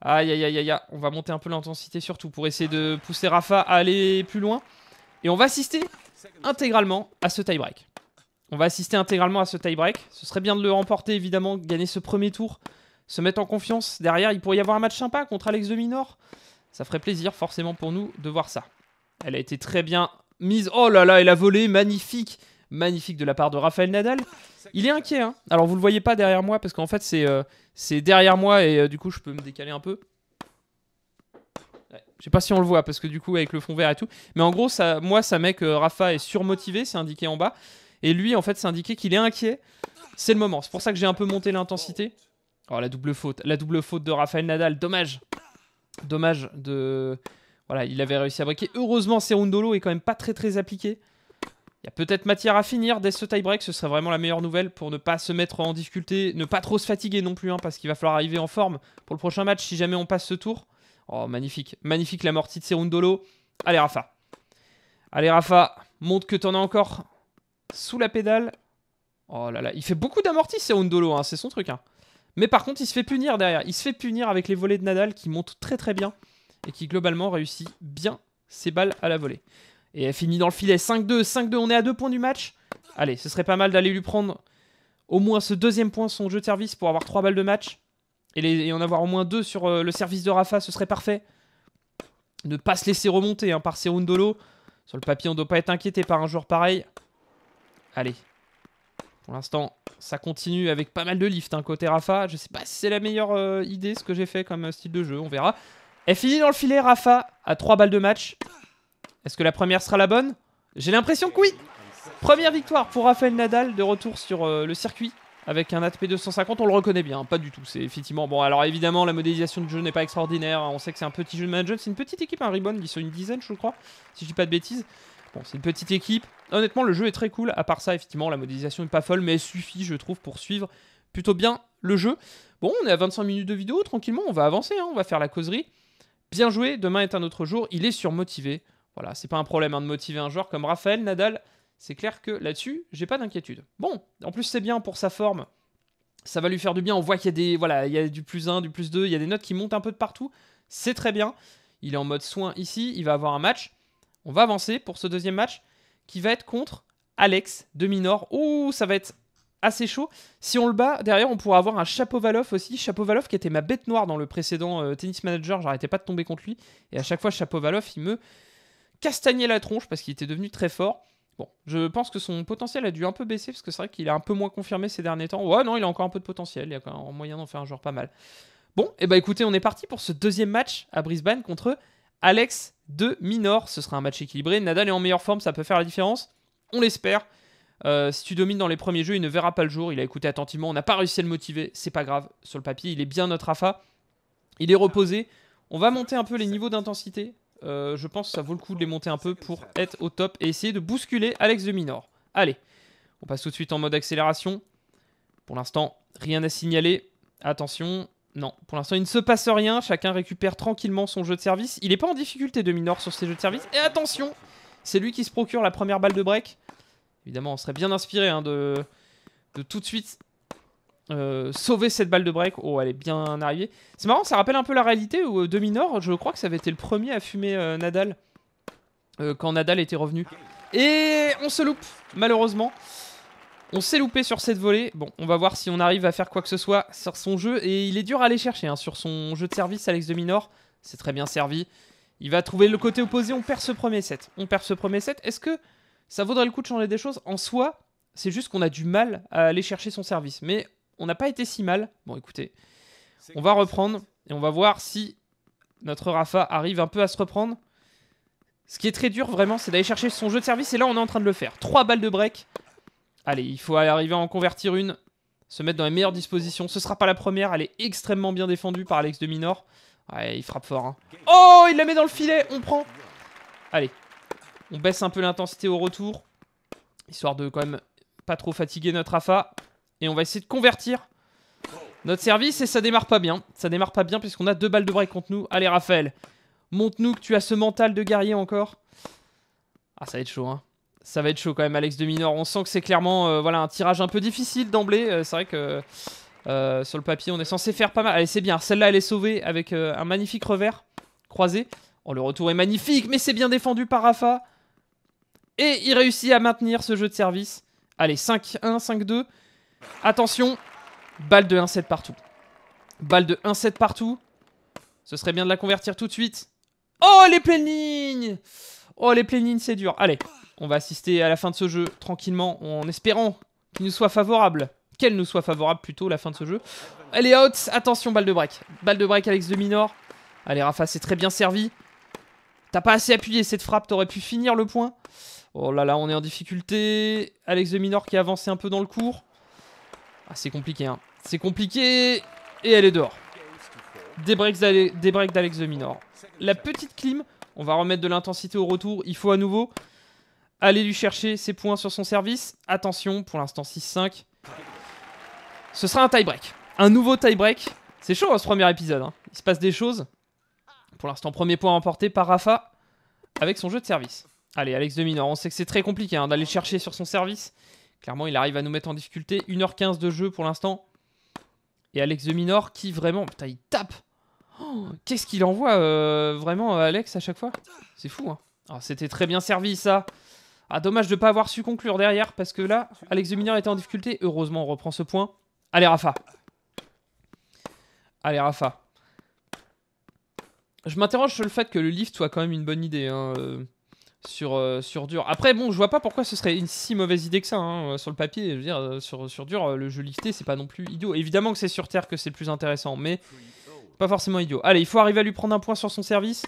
Aïe, aïe, aïe, aïe, on va monter un peu l'intensité surtout pour essayer de pousser Rafa à aller plus loin. Et on va assister intégralement à ce tie-break. On va assister intégralement à ce tie-break. Ce serait bien de le remporter, évidemment, gagner ce premier tour, se mettre en confiance. Derrière, il pourrait y avoir un match sympa contre Alex de Minor. Ça ferait plaisir forcément pour nous de voir ça. Elle a été très bien mise. Oh là là, elle a volé, magnifique Magnifique de la part de Raphaël Nadal. Il est inquiet, hein. Alors vous le voyez pas derrière moi, parce qu'en fait c'est euh, derrière moi et euh, du coup je peux me décaler un peu. Ouais. Je sais pas si on le voit, parce que du coup avec le fond vert et tout. Mais en gros, ça, moi ça met que Rafa est surmotivé, c'est indiqué en bas. Et lui en fait c'est indiqué qu'il est inquiet. C'est le moment, c'est pour ça que j'ai un peu monté l'intensité. Oh la double faute, la double faute de Raphaël Nadal, dommage Dommage de. Voilà, il avait réussi à briquer. Heureusement, Serundolo est quand même pas très très appliqué. Il y a peut-être matière à finir dès ce tie-break. Ce serait vraiment la meilleure nouvelle pour ne pas se mettre en difficulté, ne pas trop se fatiguer non plus, hein, parce qu'il va falloir arriver en forme pour le prochain match si jamais on passe ce tour. Oh, magnifique. Magnifique l'amorti de Serundolo. Allez, Rafa. Allez, Rafa, montre que t'en as encore sous la pédale. Oh là là, il fait beaucoup d'amortis, Serundolo. Hein, C'est son truc. Hein. Mais par contre, il se fait punir derrière. Il se fait punir avec les volets de Nadal qui montent très très bien et qui globalement réussit bien ses balles à la volée. Et elle finit dans le filet. 5-2, 5-2, on est à 2 points du match. Allez, ce serait pas mal d'aller lui prendre au moins ce deuxième point, son jeu de service, pour avoir 3 balles de match. Et, en avoir au moins 2 sur euh, le service de Rafa, ce serait parfait. Ne pas se laisser remonter hein, par Serundolo. Sur le papier, on ne doit pas être inquiété par un joueur pareil. Allez, pour l'instant, ça continue avec pas mal de lift hein, côté Rafa. Je sais pas si c'est la meilleure euh, idée, ce que j'ai fait comme euh, style de jeu. On verra. Elle finit dans le filet, Rafa, à 3 balles de match. Est-ce que la première sera la bonne J'ai l'impression que oui Première victoire pour Rafael Nadal, de retour sur euh, le circuit. Avec un ATP 250, on le reconnaît bien, pas du tout. C'est effectivement. Bon, alors évidemment, la modélisation du jeu n'est pas extraordinaire. Hein. on sait que c'est un petit jeu de management. C'est une petite équipe, un Ribbon, ils sont une dizaine, je crois, si je dis pas de bêtises. Bon, c'est une petite équipe. Honnêtement, le jeu est très cool. À part ça, effectivement, la modélisation n'est pas folle, mais elle suffit, je trouve, pour suivre plutôt bien le jeu. Bon, on est à 25 minutes de vidéo, tranquillement, on va avancer, hein, on va faire la causerie. Bien joué, demain est un autre jour, il est surmotivé. Voilà, c'est pas un problème hein, de motiver un joueur comme Raphaël Nadal. C'est clair que là-dessus, j'ai pas d'inquiétude. Bon, en plus c'est bien pour sa forme. Ça va lui faire du bien. On voit qu'il y a des voilà, il y a du plus 1, du plus 2, il y a des notes qui montent un peu de partout. C'est très bien. Il est en mode soin ici, il va avoir un match. On va avancer pour ce deuxième match qui va être contre Alex de Minor. Ouh, ça va être assez chaud. Si on le bat, derrière, on pourra avoir un Chapeau Chapovalov aussi. Chapeau Chapovalov qui était ma bête noire dans le précédent euh, Tennis Manager, j'arrêtais pas de tomber contre lui. Et à chaque fois, Chapovalov, il me castagnait la tronche parce qu'il était devenu très fort. Bon, je pense que son potentiel a dû un peu baisser parce que c'est vrai qu'il est un peu moins confirmé ces derniers temps. Ouais, non, il a encore un peu de potentiel, il y a quand même moyen d'en faire un joueur pas mal. Bon, et eh bah ben, écoutez, on est parti pour ce deuxième match à Brisbane contre Alex de Minor. Ce sera un match équilibré. Nadal est en meilleure forme, ça peut faire la différence. On l'espère. Euh, si tu domines dans les premiers jeux, il ne verra pas le jour. Il a écouté attentivement. On n'a pas réussi à le motiver. C'est pas grave. Sur le papier, il est bien notre AFA. Il est reposé. On va monter un peu les niveaux d'intensité. Euh, je pense que ça vaut le coup de les monter un peu pour être au top et essayer de bousculer Alex de Minor. Allez, on passe tout de suite en mode accélération. Pour l'instant, rien à signaler. Attention, non, pour l'instant, il ne se passe rien. Chacun récupère tranquillement son jeu de service. Il n'est pas en difficulté de sur ses jeux de service. Et attention, c'est lui qui se procure la première balle de break. Évidemment, on serait bien inspiré hein, de, tout de suite euh, sauver cette balle de break. Oh, elle est bien arrivée. C'est marrant, ça rappelle un peu la réalité où euh, demi nord je crois que ça avait été le premier à fumer euh, Nadal quand Nadal était revenu. Et on se loupe, malheureusement. On s'est loupé sur cette volée. Bon, on va voir si on arrive à faire quoi que ce soit sur son jeu. Et il est dur à aller chercher hein, sur son jeu de service, Alex de Minor. C'est très bien servi. Il va trouver le côté opposé. On perd ce premier set. On perd ce premier set. Est-ce que ça vaudrait le coup de changer des choses En soi, c'est juste qu'on a du mal à aller chercher son service. Mais on n'a pas été si mal. Bon, écoutez, on va reprendre et on va voir si notre Rafa arrive un peu à se reprendre. Ce qui est très dur, vraiment, c'est d'aller chercher son jeu de service. Et là, on est en train de le faire. Trois balles de break. Allez, il faut arriver à en convertir une, se mettre dans les meilleures dispositions. Ce sera pas la première, elle est extrêmement bien défendue par Alex de Minor. Ouais, il frappe fort. Hein. Oh, il la met dans le filet, on prend. Allez, on baisse un peu l'intensité au retour, histoire de quand même pas trop fatiguer notre AFA. Et on va essayer de convertir notre service et ça démarre pas bien. Ça démarre pas bien puisqu'on a deux balles de break contre nous. Allez, Raphaël, montre-nous que tu as ce mental de guerrier encore. Ah, ça va être chaud, hein ça va être chaud quand même, Alex de Minor. On sent que c'est clairement euh, voilà, un tirage un peu difficile d'emblée. Euh, c'est vrai que euh, sur le papier, on est censé faire pas mal. Allez, c'est bien. Celle-là, elle est sauvée avec un magnifique revers croisé. Oh, le retour est magnifique, mais c'est bien défendu par Rafa. Et il réussit à maintenir ce jeu de service. Allez, 5-1, 5-2. Attention, balle de 1-7 partout. Balle de 1-7 partout. Ce serait bien de la convertir tout de suite. Oh, les pleines Oh, les pleines c'est dur. Allez, on va assister à la fin de ce jeu tranquillement en espérant qu'il nous soit favorable. Qu'elle nous soit favorable plutôt la fin de ce jeu. Elle est out, attention balle de break. Balle de break Alex de Minor. Allez Rafa, c'est très bien servi. T'as pas assez appuyé cette frappe, t'aurais pu finir le point. Oh là là, on est en difficulté. Alex de Minor qui a avancé un peu dans le cours. Ah, c'est compliqué, hein. C'est compliqué. Et elle est dehors. Des breaks d'Alex de Minor. La petite clim. On va remettre de l'intensité au retour. Il faut à nouveau aller lui chercher ses points sur son service. Attention, pour l'instant 6-5. Ce sera un tie-break. Un nouveau tie-break. C'est chaud hein, ce premier épisode. Hein. Il se passe des choses. Pour l'instant, premier point emporté par Rafa avec son jeu de service. Allez, Alex de Minor, on sait que c'est très compliqué hein, d'aller chercher sur son service. Clairement, il arrive à nous mettre en difficulté. 1h15 de jeu pour l'instant. Et Alex de Minor qui vraiment, putain, il tape. Oh, qu'est-ce qu'il envoie euh, vraiment euh, Alex à chaque fois C'est fou. Hein. Ah, c'était très bien servi ça. Ah, dommage de ne pas avoir su conclure derrière, parce que là, Alex de était en difficulté. Heureusement, on reprend ce point. Allez, Rafa. Allez, Rafa. Je m'interroge sur le fait que le lift soit quand même une bonne idée hein, euh, sur, euh, sur dur. Après, bon, je vois pas pourquoi ce serait une si mauvaise idée que ça hein, euh, sur le papier. Je veux dire, sur, sur dur, le jeu lifté, c'est pas non plus idiot. Évidemment que c'est sur terre que c'est le plus intéressant, mais pas forcément idiot. Allez, il faut arriver à lui prendre un point sur son service.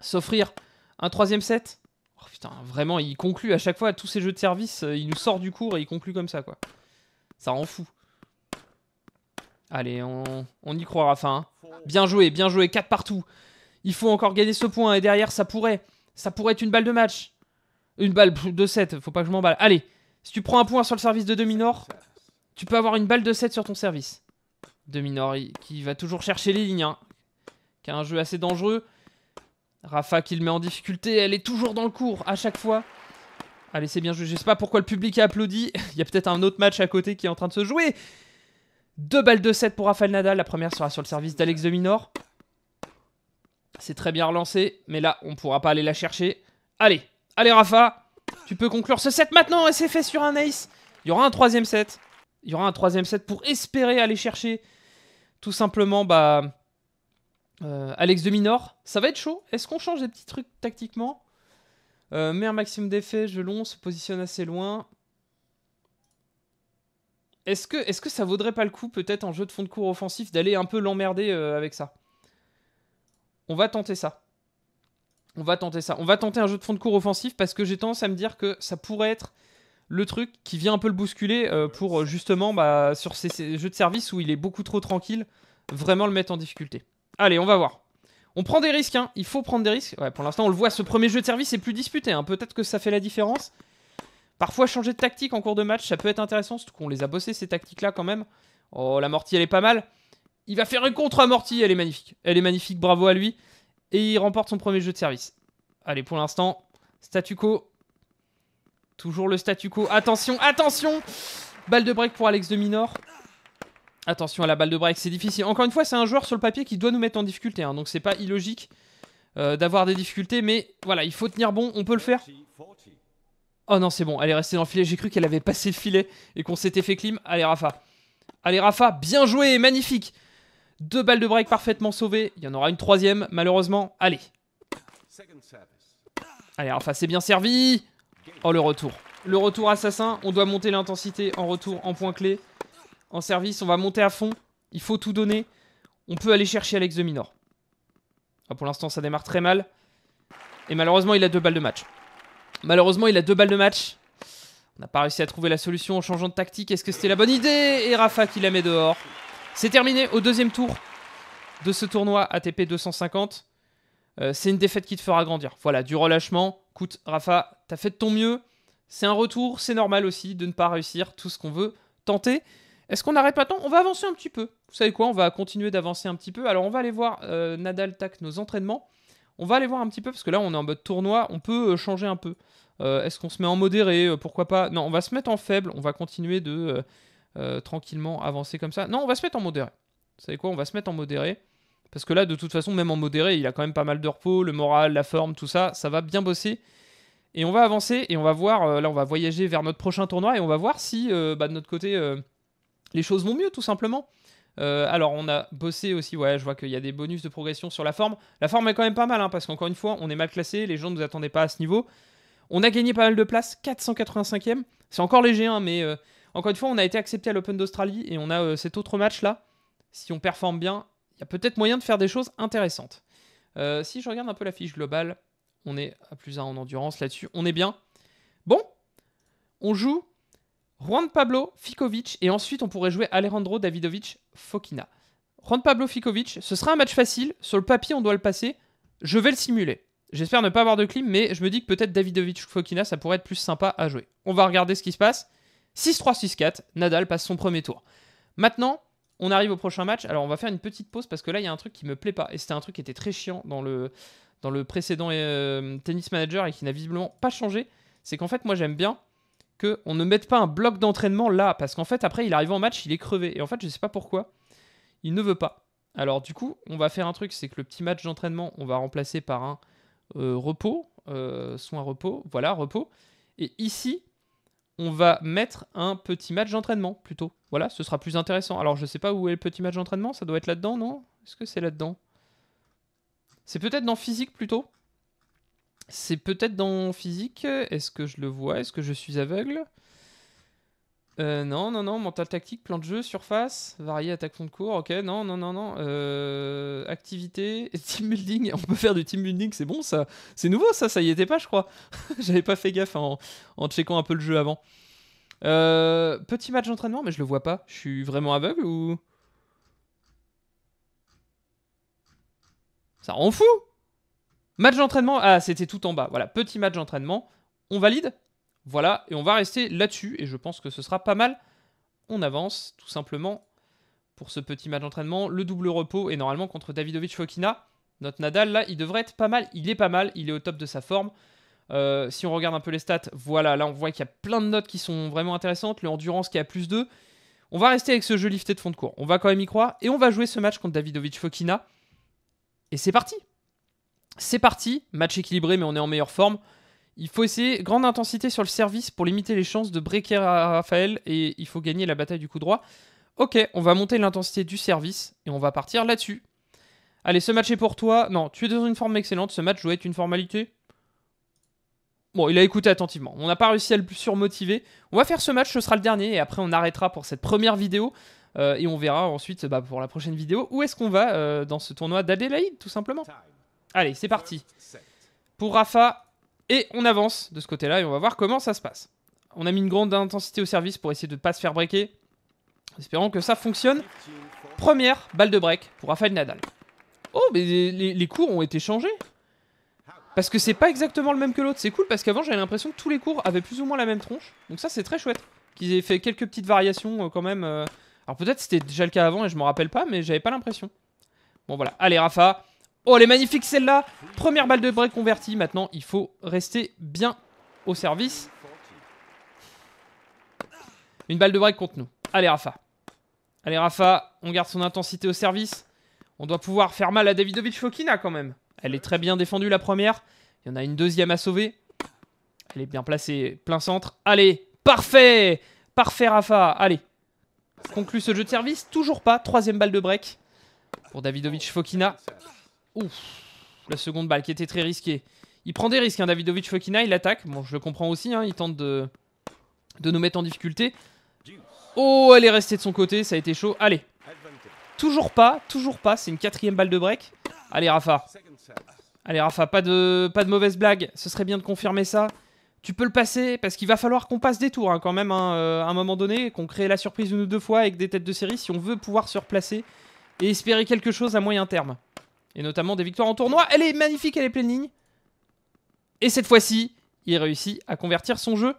S'offrir un troisième set. Oh putain, vraiment, il conclut à chaque fois, à tous ces jeux de service, euh, il nous sort du cours et il conclut comme ça, quoi. Ça rend fou. Allez, on, y croira fin. Hein. Bien joué, bien joué, 4 partout. Il faut encore gagner ce point et derrière, ça pourrait. Ça pourrait être une balle de match. Une balle de 7, faut pas que je m'emballe. Allez, si tu prends un point sur le service de Dominor, tu peux avoir une balle de 7 sur ton service. Dominor, qui va toujours chercher les lignes, hein. qui a un jeu assez dangereux. Rafa qui le met en difficulté, elle est toujours dans le cours à chaque fois. Allez, c'est bien joué. Je sais pas pourquoi le public a applaudi. Il y a peut-être un autre match à côté qui est en train de se jouer. Deux balles de set pour Rafael Nadal. La première sera sur le service d'Alex de Minor. C'est très bien relancé, mais là, on ne pourra pas aller la chercher. Allez, allez Rafa, tu peux conclure ce set maintenant et c'est fait sur un ace. Il y aura un troisième set. Il y aura un troisième set pour espérer aller chercher tout simplement bah, euh, Alex de Minor, ça va être chaud. Est-ce qu'on change des petits trucs tactiquement euh, Mère maximum d'effet, l'on se positionne assez loin. Est-ce que, est que ça vaudrait pas le coup, peut-être en jeu de fond de cours offensif, d'aller un peu l'emmerder euh, avec ça On va tenter ça. On va tenter ça. On va tenter un jeu de fond de cours offensif parce que j'ai tendance à me dire que ça pourrait être le truc qui vient un peu le bousculer euh, pour justement bah, sur ces, jeux de service où il est beaucoup trop tranquille, vraiment le mettre en difficulté. Allez, on va voir. On prend des risques, hein. il faut prendre des risques. Ouais, pour l'instant, on le voit, ce premier jeu de service est plus disputé. Hein. Peut-être que ça fait la différence. Parfois, changer de tactique en cours de match, ça peut être intéressant, surtout qu'on les a bossés, ces tactiques-là, quand même. Oh, la Morty, elle est pas mal. Il va faire une contre-amorti, elle est magnifique. Elle est magnifique, bravo à lui. Et il remporte son premier jeu de service. Allez, pour l'instant, statu quo. Toujours le statu quo. Attention, attention Balle de break pour Alex de Minor. Attention à la balle de break, c'est difficile. Encore une fois, c'est un joueur sur le papier qui doit nous mettre en difficulté. Hein, donc c'est pas illogique euh, d'avoir des difficultés. Mais voilà, il faut tenir bon, on peut le faire. Oh non, c'est bon, elle est restée dans le filet. J'ai cru qu'elle avait passé le filet et qu'on s'était fait clim. Allez, Rafa. Allez, Rafa, bien joué, magnifique. Deux balles de break parfaitement sauvées. Il y en aura une troisième, malheureusement. Allez. Allez, Rafa, c'est bien servi. Oh, le retour. Le retour assassin. On doit monter l'intensité en retour, en point clé en service. On va monter à fond. Il faut tout donner. On peut aller chercher Alex de Minor. Ah, pour l'instant, ça démarre très mal. Et malheureusement, il a deux balles de match. Malheureusement, il a deux balles de match. On n'a pas réussi à trouver la solution en changeant de tactique. Est-ce que c'était la bonne idée Et Rafa qui la met dehors. C'est terminé au deuxième tour de ce tournoi ATP 250. Euh, c'est une défaite qui te fera grandir. Voilà, du relâchement. Écoute, Rafa, t'as fait de ton mieux. C'est un retour, c'est normal aussi de ne pas réussir tout ce qu'on veut tenter. Est-ce qu'on arrête pas tant On va avancer un petit peu. Vous savez quoi On va continuer d'avancer un petit peu. Alors, on va aller voir euh, Nadal tac nos entraînements. On va aller voir un petit peu parce que là, on est en mode tournoi. On peut euh, changer un peu. Euh, est-ce qu'on se met en modéré Pourquoi pas Non, on va se mettre en faible. On va continuer de tranquillement avancer comme ça. Non, on va se mettre en modéré. Vous savez quoi On va se mettre en modéré. Parce que là, de toute façon, même en modéré, il a quand même pas mal de repos, le moral, la forme, tout ça, ça va bien bosser. Et on va avancer et on va voir, là on va voyager vers notre prochain tournoi et on va voir si bah, de notre côté, les choses vont mieux tout simplement. Euh, alors on a bossé aussi, ouais, je vois qu'il y a des bonus de progression sur la forme. La forme est quand même pas mal, hein, parce qu'encore une fois, on est mal classé, les gens ne nous attendaient pas à ce niveau. On a gagné pas mal de places, 485e. C'est encore léger, hein, mais euh, encore une fois, on a été accepté à l'Open d'Australie et on a euh, cet autre match-là. Si on performe bien, il y a peut-être moyen de faire des choses intéressantes. si je regarde un peu la fiche globale, on est à plus 1 en endurance là-dessus, on est bien. Bon, on joue Juan Pablo Fikovic et ensuite on pourrait jouer Alejandro Davidovic Fokina. Juan Pablo Fikovic, ce sera un match facile, sur le papier on doit le passer, je vais le simuler. J'espère ne pas avoir de clim, mais je me dis que peut-être Davidovic Fokina ça pourrait être plus sympa à jouer. On va regarder ce qui se passe. 6-3-6-4, Nadal passe son premier tour. Maintenant, on arrive au prochain match. Alors on va faire une petite pause parce que là il y a un truc qui me plaît pas et c'était un truc qui était très chiant dans le, dans le précédent euh, Tennis Manager et qui n'a visiblement pas changé. C'est qu'en fait moi j'aime bien qu'on ne mette pas un bloc d'entraînement là, parce qu'en fait, après, il arrive en match, il est crevé. Et en fait, je sais pas pourquoi, il ne veut pas. Alors, du coup, on va faire un truc c'est que le petit match d'entraînement, on va remplacer par un euh, repos, euh, soin repos, voilà, repos. Et ici, on va mettre un petit match d'entraînement plutôt. Voilà, ce sera plus intéressant. Alors, je sais pas où est le petit match d'entraînement, ça doit être là-dedans, non Est-ce que c'est là-dedans C'est peut-être dans physique plutôt c'est peut-être dans physique. Est-ce que je le vois Est-ce que je suis aveugle euh, non, non, non, mental tactique, plan de jeu, surface, varié, attaque fond de cours, ok, non, non, non, non, euh, activité, team building, on peut faire du team building, c'est bon ça, c'est nouveau ça, ça y était pas je crois, j'avais pas fait gaffe en, en, checkant un peu le jeu avant. Euh, petit match d'entraînement, mais je le vois pas, je suis vraiment aveugle ou... Ça rend fou Match d'entraînement, ah, c'était tout en bas. Voilà, petit match d'entraînement. On valide Voilà, et on va rester là-dessus, et je pense que ce sera pas mal. On avance, tout simplement, pour ce petit match d'entraînement. Le double repos, et normalement contre Davidovic Fokina, notre Nadal, là, il devrait être pas mal. Il est pas mal, il est au top de sa forme. Euh, si on regarde un peu les stats, voilà, là on voit qu'il y a plein de notes qui sont vraiment intéressantes. Le endurance qui a plus 2. On va rester avec ce jeu lifté de fond de cours. On va quand même y croire et on va jouer ce match contre Davidovic Fokina. Et c'est parti c'est parti, match équilibré mais on est en meilleure forme. Il faut essayer grande intensité sur le service pour limiter les chances de breaker à Raphaël et il faut gagner la bataille du coup droit. Ok, on va monter l'intensité du service et on va partir là-dessus. Allez, ce match est pour toi. Non, tu es dans une forme excellente, ce match doit être une formalité. Bon, il a écouté attentivement. On n'a pas réussi à le surmotiver. On va faire ce match, ce sera le dernier, et après on arrêtera pour cette première vidéo. Euh, et on verra ensuite bah, pour la prochaine vidéo où est-ce qu'on va euh, dans ce tournoi d'Adélaïde, tout simplement. Allez, c'est parti. Pour Rafa, et on avance de ce côté-là et on va voir comment ça se passe. On a mis une grande intensité au service pour essayer de ne pas se faire breaker. Espérons que ça fonctionne. Première balle de break pour Rafael Nadal. Oh, mais les, cours ont été changés. Parce que c'est pas exactement le même que l'autre. C'est cool parce qu'avant j'avais l'impression que tous les cours avaient plus ou moins la même tronche. Donc ça c'est très chouette. Qu'ils aient fait quelques petites variations euh, quand même. Euh. Alors peut-être c'était déjà le cas avant et je me rappelle pas, mais j'avais pas l'impression. Bon voilà. Allez Rafa, Oh, elle est magnifique celle-là Première balle de break convertie. Maintenant, il faut rester bien au service. Une balle de break contre nous. Allez, Rafa. Allez, Rafa, on garde son intensité au service. On doit pouvoir faire mal à Davidovic Fokina quand même. Elle est très bien défendue la première. Il y en a une deuxième à sauver. Elle est bien placée, plein centre. Allez, parfait Parfait, Rafa. Allez, conclut ce jeu de service. Toujours pas. Troisième balle de break pour Davidovic Fokina. Ouf, la seconde balle qui était très risquée. Il prend des risques, hein, Davidovich Davidovic Fokina, il attaque. Bon, je le comprends aussi, hein, il tente de, de nous mettre en difficulté. Oh, elle est restée de son côté, ça a été chaud. Allez, toujours pas, toujours pas, c'est une quatrième balle de break. Allez, Rafa. Allez, Rafa, pas de, pas de mauvaise blague, ce serait bien de confirmer ça. Tu peux le passer, parce qu'il va falloir qu'on passe des tours hein, quand même euh, à un moment donné, qu'on crée la surprise une ou deux fois avec des têtes de série si on veut pouvoir se replacer et espérer quelque chose à moyen terme et notamment des victoires en tournoi. Elle est magnifique, elle est pleine ligne. Et cette fois-ci, il réussit à convertir son jeu.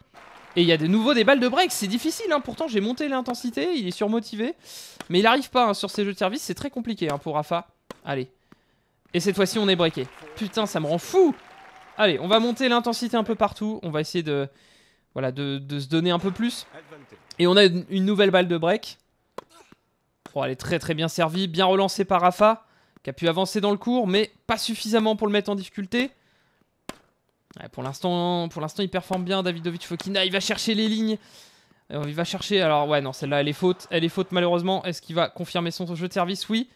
Et il y a de nouveau des balles de break, c'est difficile, hein. pourtant j'ai monté l'intensité, il est surmotivé. Mais il n'arrive pas hein, sur ces jeux de service, c'est très compliqué hein, pour Rafa. Allez. Et cette fois-ci on est breaké. Putain, ça me rend fou Allez, on va monter l'intensité un peu partout, on va essayer de, voilà, de, de, se donner un peu plus. Et on a une, nouvelle balle de break. Oh, elle est très très bien servie, bien relancée par Rafa qui a pu avancer dans le cours, mais pas suffisamment pour le mettre en difficulté. pour l'instant, pour l'instant, il performe bien, Davidovic Fokina. Il va chercher les lignes. Euh, il va chercher. Alors ouais, non, celle-là, elle est faute. Elle est faute malheureusement. Est-ce qu'il va confirmer son jeu de service Oui.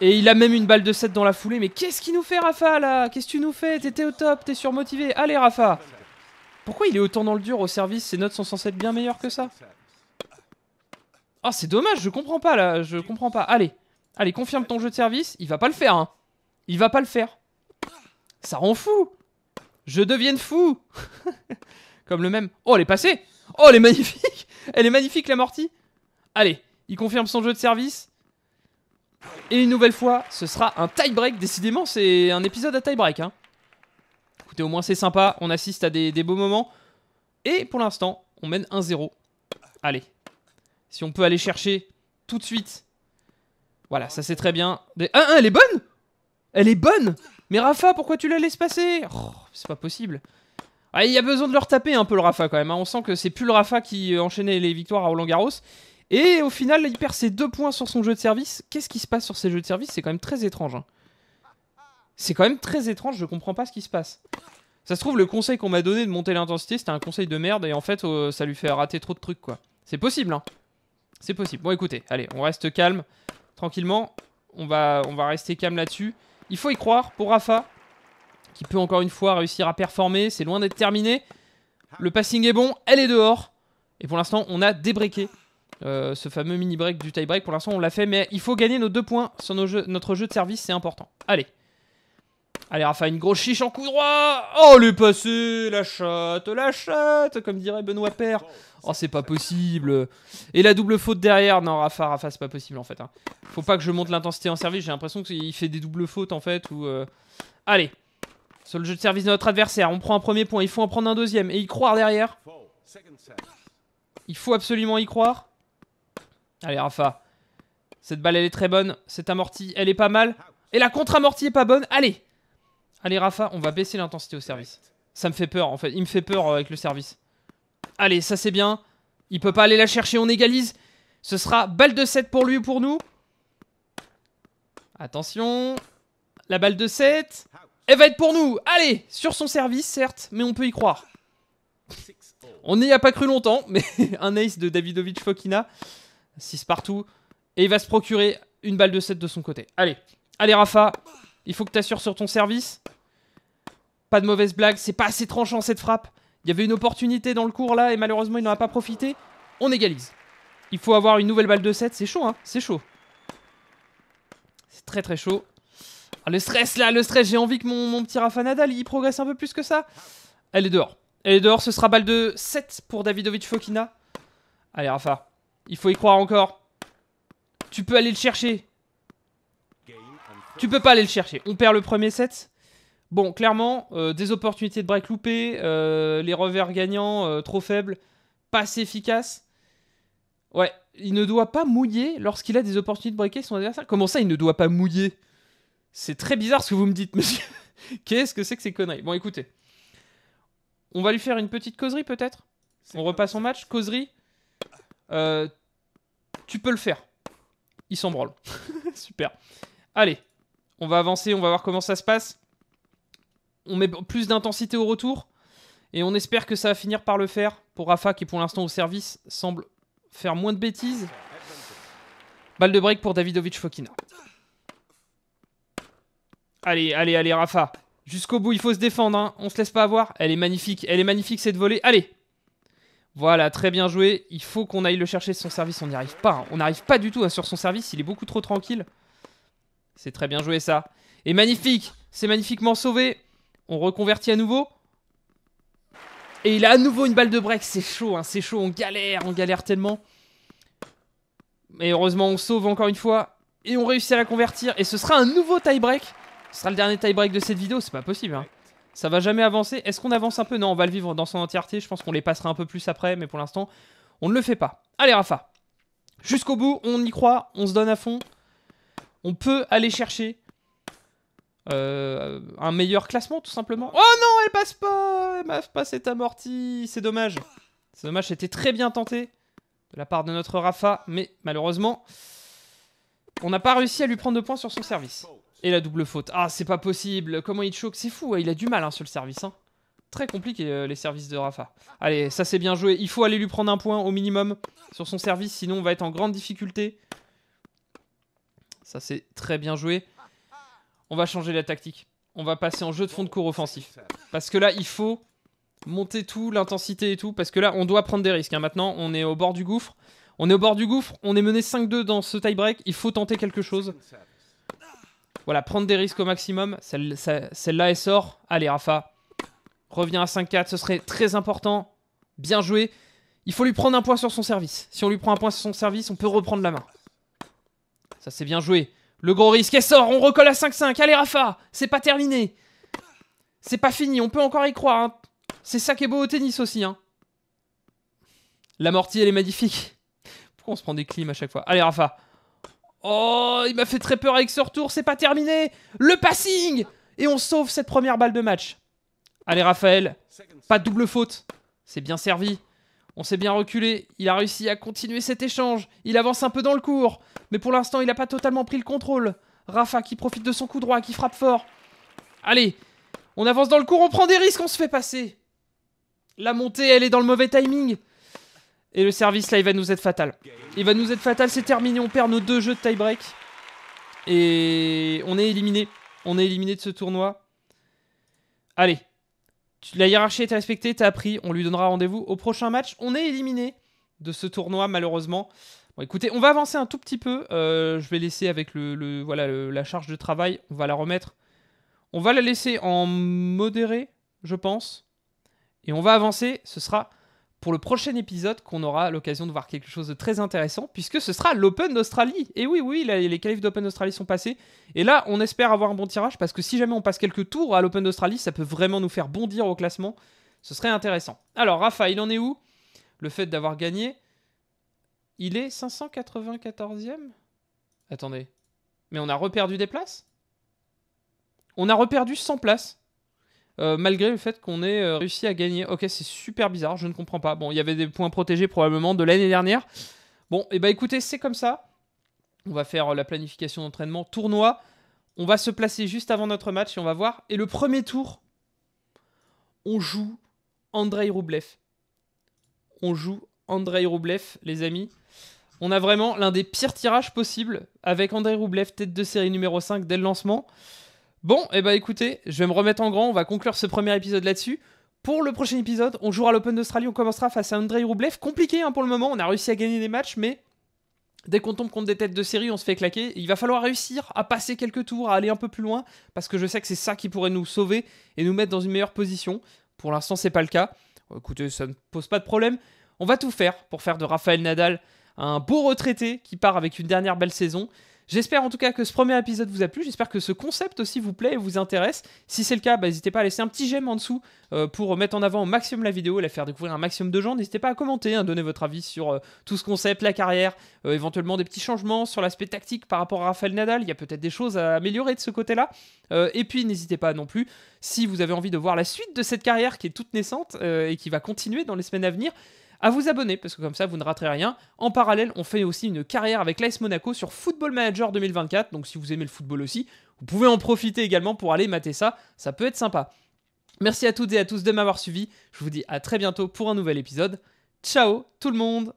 Et il a même une balle de 7 dans la foulée. Mais qu'est-ce qu'il nous fait, Rafa, là Qu'est-ce que tu nous fais T'étais au top, t'es surmotivé. Allez, Rafa Pourquoi il est autant dans le dur au service Ses notes sont censées être bien meilleures que ça. oh, c'est dommage, je comprends pas, là. Je comprends pas. Allez Allez, confirme ton jeu de service. Il va pas le faire, hein. Il va pas le faire. Ça rend fou. Je devienne fou. Comme le même. Oh, elle est passée. Oh, elle est magnifique. Elle est magnifique, la Allez, il confirme son jeu de service. Et une nouvelle fois, ce sera un tie-break. Décidément, c'est un épisode à tie-break. Hein. Écoutez, au moins c'est sympa. On assiste à des, des beaux moments. Et pour l'instant, on mène 1-0. Allez. Si on peut aller chercher tout de suite voilà, ça c'est très bien. Des... Ah, hein, hein, elle est bonne Elle est bonne Mais Rafa, pourquoi tu la laisses passer oh, C'est pas possible. Ah, il y a besoin de leur taper un peu le Rafa quand même. Hein. On sent que c'est plus le Rafa qui euh, enchaînait les victoires à Roland Garros. Et au final, il perd ses deux points sur son jeu de service. Qu'est-ce qui se passe sur ses jeux de service C'est quand même très étrange. C'est quand même très étrange, je comprends pas ce qui se passe. Ça se trouve, le conseil qu'on m'a donné de monter l'intensité, c'était un conseil de merde, et en fait, euh, ça lui fait rater trop de trucs, quoi. C'est possible, C'est possible. Bon, écoutez, allez, on reste calme tranquillement. On va, on va rester calme là-dessus. Il faut y croire pour Rafa, qui peut encore une fois réussir à performer. C'est loin d'être terminé. Le passing est bon, elle est dehors. Et pour l'instant, on a débrequé euh, ce fameux mini-break du tie-break. Pour l'instant, on l'a fait, mais il faut gagner nos deux points sur notre jeu de service, c'est important. Allez Allez, Rafa, une grosse chiche en coup droit Oh, le passé La chatte, la chatte Comme dirait Benoît Père. Oh, c'est pas possible Et la double faute derrière Non, Rafa, Rafa, c'est pas possible, en fait. Hein. Faut pas que je monte l'intensité en service. J'ai l'impression qu'il fait des doubles fautes, en fait. Ou euh. Allez Sur le jeu de service de notre adversaire, on prend un premier point. Il faut en prendre un deuxième. Et y croire derrière. Il faut absolument y croire. Allez, Rafa. Cette balle, elle est très bonne. Cette amortie, elle est pas mal. Et la contre-amortie est pas bonne. Allez Allez, Rafa, on va baisser l'intensité au service. Ça me fait peur, en fait. Il me fait peur euh, avec le service. Allez, ça c'est bien. Il peut pas aller la chercher, on égalise. Ce sera balle de 7 pour lui ou pour nous. Attention. La balle de 7. Elle va être pour nous. Allez, sur son service, certes, mais on peut y croire. On n'y a pas cru longtemps, mais un ace de Davidovic Fokina. 6 partout. Et il va se procurer une balle de 7 de son côté. Allez, allez Rafa, il faut que tu assures sur ton service. Pas de mauvaise blague, c'est pas assez tranchant cette frappe. Il y avait une opportunité dans le cours là et malheureusement il n'en a pas profité. On égalise. Il faut avoir une nouvelle balle de 7, c'est chaud hein, c'est chaud. C'est très très chaud. Ah, le stress là, le stress, j'ai envie que mon, mon petit Rafa Nadal il progresse un peu plus que ça. Elle est dehors. Elle est dehors, ce sera balle de 7 pour Davidovic Fokina. Allez Rafa, il faut y croire encore. Tu peux aller le chercher. Tu peux pas aller le chercher. On perd le premier set. Bon, clairement, euh, des opportunités de break loupées, euh, les revers gagnants euh, trop faibles, pas assez efficaces. Ouais, il ne doit pas mouiller lorsqu'il a des opportunités de breaker son adversaire. Comment ça, il ne doit pas mouiller C'est très bizarre ce que vous me dites, monsieur. Qu'est-ce que c'est que ces conneries Bon, écoutez. On va lui faire une petite causerie, peut-être On repasse son match Causerie Tu peux le faire. Il s'en branle. Super. Allez, on va avancer, on va voir comment ça se passe on met plus d'intensité au retour. Et on espère que ça va finir par le faire pour Rafa qui pour l'instant au service semble faire moins de bêtises. Balle de break pour Davidovic Fokina. Allez, allez, allez, Rafa. Jusqu'au bout, il faut se défendre. Hein. On se laisse pas avoir. Elle est magnifique. Elle est magnifique cette volée. Allez. Voilà, très bien joué. Il faut qu'on aille le chercher son service. On n'y arrive pas. Hein. On n'arrive pas du tout hein, sur son service. Il est beaucoup trop tranquille. C'est très bien joué ça. Et magnifique. C'est magnifiquement sauvé. On reconvertit à nouveau. Et il a à nouveau une balle de break. C'est chaud, hein, c'est chaud. On galère, on galère tellement. Mais heureusement, on sauve encore une fois. Et on réussit à convertir. Et ce sera un nouveau tie break. Ce sera le dernier tie break de cette vidéo. C'est pas possible. Hein. Ça va jamais avancer. Est-ce qu'on avance un peu Non, on va le vivre dans son entièreté. Je pense qu'on les passera un peu plus après. Mais pour l'instant, on ne le fait pas. Allez, Rafa. Jusqu'au bout, on y croit. On se donne à fond. On peut aller chercher euh, un meilleur classement tout simplement. Oh non, elle passe pas Elle m'a pas, c'est amorti C'est dommage. C'est dommage, c'était très bien tenté de la part de notre Rafa, mais malheureusement, on n'a pas réussi à lui prendre de points sur son service. Et la double faute. Ah, c'est pas possible Comment il choque C'est fou, hein. il a du mal hein, sur le service. Hein. Très compliqué, euh, les services de Rafa. Allez, ça c'est bien joué. Il faut aller lui prendre un point au minimum sur son service, sinon on va être en grande difficulté. Ça c'est très bien joué on va changer la tactique. On va passer en jeu de fond de cours offensif. Parce que là, il faut monter tout, l'intensité et tout. Parce que là, on doit prendre des risques. Hein. Maintenant, on est au bord du gouffre. On est au bord du gouffre. On est mené 5-2 dans ce tie-break. Il faut tenter quelque chose. Voilà, prendre des risques au maximum. Celle-là, celle, elle sort. Allez, Rafa. Reviens à 5-4. Ce serait très important. Bien joué. Il faut lui prendre un point sur son service. Si on lui prend un point sur son service, on peut reprendre la main. Ça, c'est bien joué. Le gros risque, elle sort, on recolle à 5-5. Allez, Rafa, c'est pas terminé. C'est pas fini, on peut encore y croire. Hein. C'est ça qui est beau au tennis aussi. Hein. La mortille elle est magnifique. Pourquoi on se prend des clims à chaque fois Allez, Rafa. Oh, il m'a fait très peur avec ce retour, c'est pas terminé. Le passing Et on sauve cette première balle de match. Allez, Raphaël, pas de double faute. C'est bien servi. On s'est bien reculé, il a réussi à continuer cet échange, il avance un peu dans le cours, mais pour l'instant il n'a pas totalement pris le contrôle. Rafa qui profite de son coup droit, qui frappe fort. Allez, on avance dans le cours, on prend des risques, on se fait passer. La montée, elle est dans le mauvais timing. Et le service là, il va nous être fatal. Il va nous être fatal, c'est terminé, on perd nos deux jeux de tie-break. Et on est éliminé. On est éliminé de ce tournoi. Allez, la hiérarchie est respectée, t'as appris, on lui donnera rendez-vous au prochain match. On est éliminé de ce tournoi malheureusement. Bon, écoutez, on va avancer un tout petit peu. Euh, je vais laisser avec le, voilà la charge de travail. On va la remettre. On va la laisser en modéré, je pense. Et on va avancer. Ce sera pour le prochain épisode qu'on aura l'occasion de voir quelque chose de très intéressant, puisque ce sera l'Open d'Australie. Et oui, oui, les qualifs d'Open d'Australie sont passés. Et là, on espère avoir un bon tirage, parce que si jamais on passe quelques tours à l'Open d'Australie, ça peut vraiment nous faire bondir au classement. Ce serait intéressant. Alors, Rafa, il en est où Le fait d'avoir gagné, il est 594e Attendez. Mais on a reperdu des places On a reperdu 100 places. Euh, malgré le fait qu'on ait euh, réussi à gagner. Ok, c'est super bizarre, je ne comprends pas. Bon, il y avait des points protégés probablement de l'année dernière. Bon, et eh bah ben, écoutez, c'est comme ça. On va faire euh, la planification d'entraînement, tournoi. On va se placer juste avant notre match et on va voir. Et le premier tour, on joue Andrei Roublev. On joue Andrei Roublev, les amis. On a vraiment l'un des pires tirages possibles avec Andrei Roublev, tête de série numéro 5 dès le lancement. Bon, et eh bah ben, écoutez, je vais me remettre en grand, on va conclure ce premier épisode là-dessus. Pour le prochain épisode, on jouera l'Open d'Australie, on commencera face à Andrei Rublev. Compliqué hein, pour le moment, on a réussi à gagner des matchs, mais dès qu'on tombe contre des têtes de série, on se fait claquer. Il va falloir réussir à passer quelques tours, à aller un peu plus loin, parce que je sais que c'est ça qui pourrait nous sauver et nous mettre dans une meilleure position. Pour l'instant, c'est pas le cas. Écoutez, ça ne pose pas de problème. On va tout faire pour faire de Rafael Nadal un beau retraité qui part avec une dernière belle saison. J'espère en tout cas que ce premier épisode vous a plu. J'espère que ce concept aussi vous plaît et vous intéresse. Si c'est le cas, bah, n'hésitez pas à laisser un petit j'aime en dessous euh, pour mettre en avant au maximum la vidéo et la faire découvrir un maximum de gens. N'hésitez pas à commenter, à hein, donner votre avis sur euh, tout ce concept, la carrière, euh, éventuellement des petits changements sur l'aspect tactique par rapport à Rafael Nadal. Il y a peut-être des choses à améliorer de ce côté-là. et puis n'hésitez pas non plus, si vous avez envie de voir la suite de cette carrière qui est toute naissante et qui va continuer dans les semaines à venir à vous abonner parce que comme ça vous ne raterez rien. En parallèle, on fait aussi une carrière avec l'AS Monaco sur Football Manager 2024. Donc si vous aimez le football aussi, vous pouvez en profiter également pour aller mater ça. Ça peut être sympa. Merci à toutes et à tous de m'avoir suivi. Je vous dis à très bientôt pour un nouvel épisode. Ciao tout le monde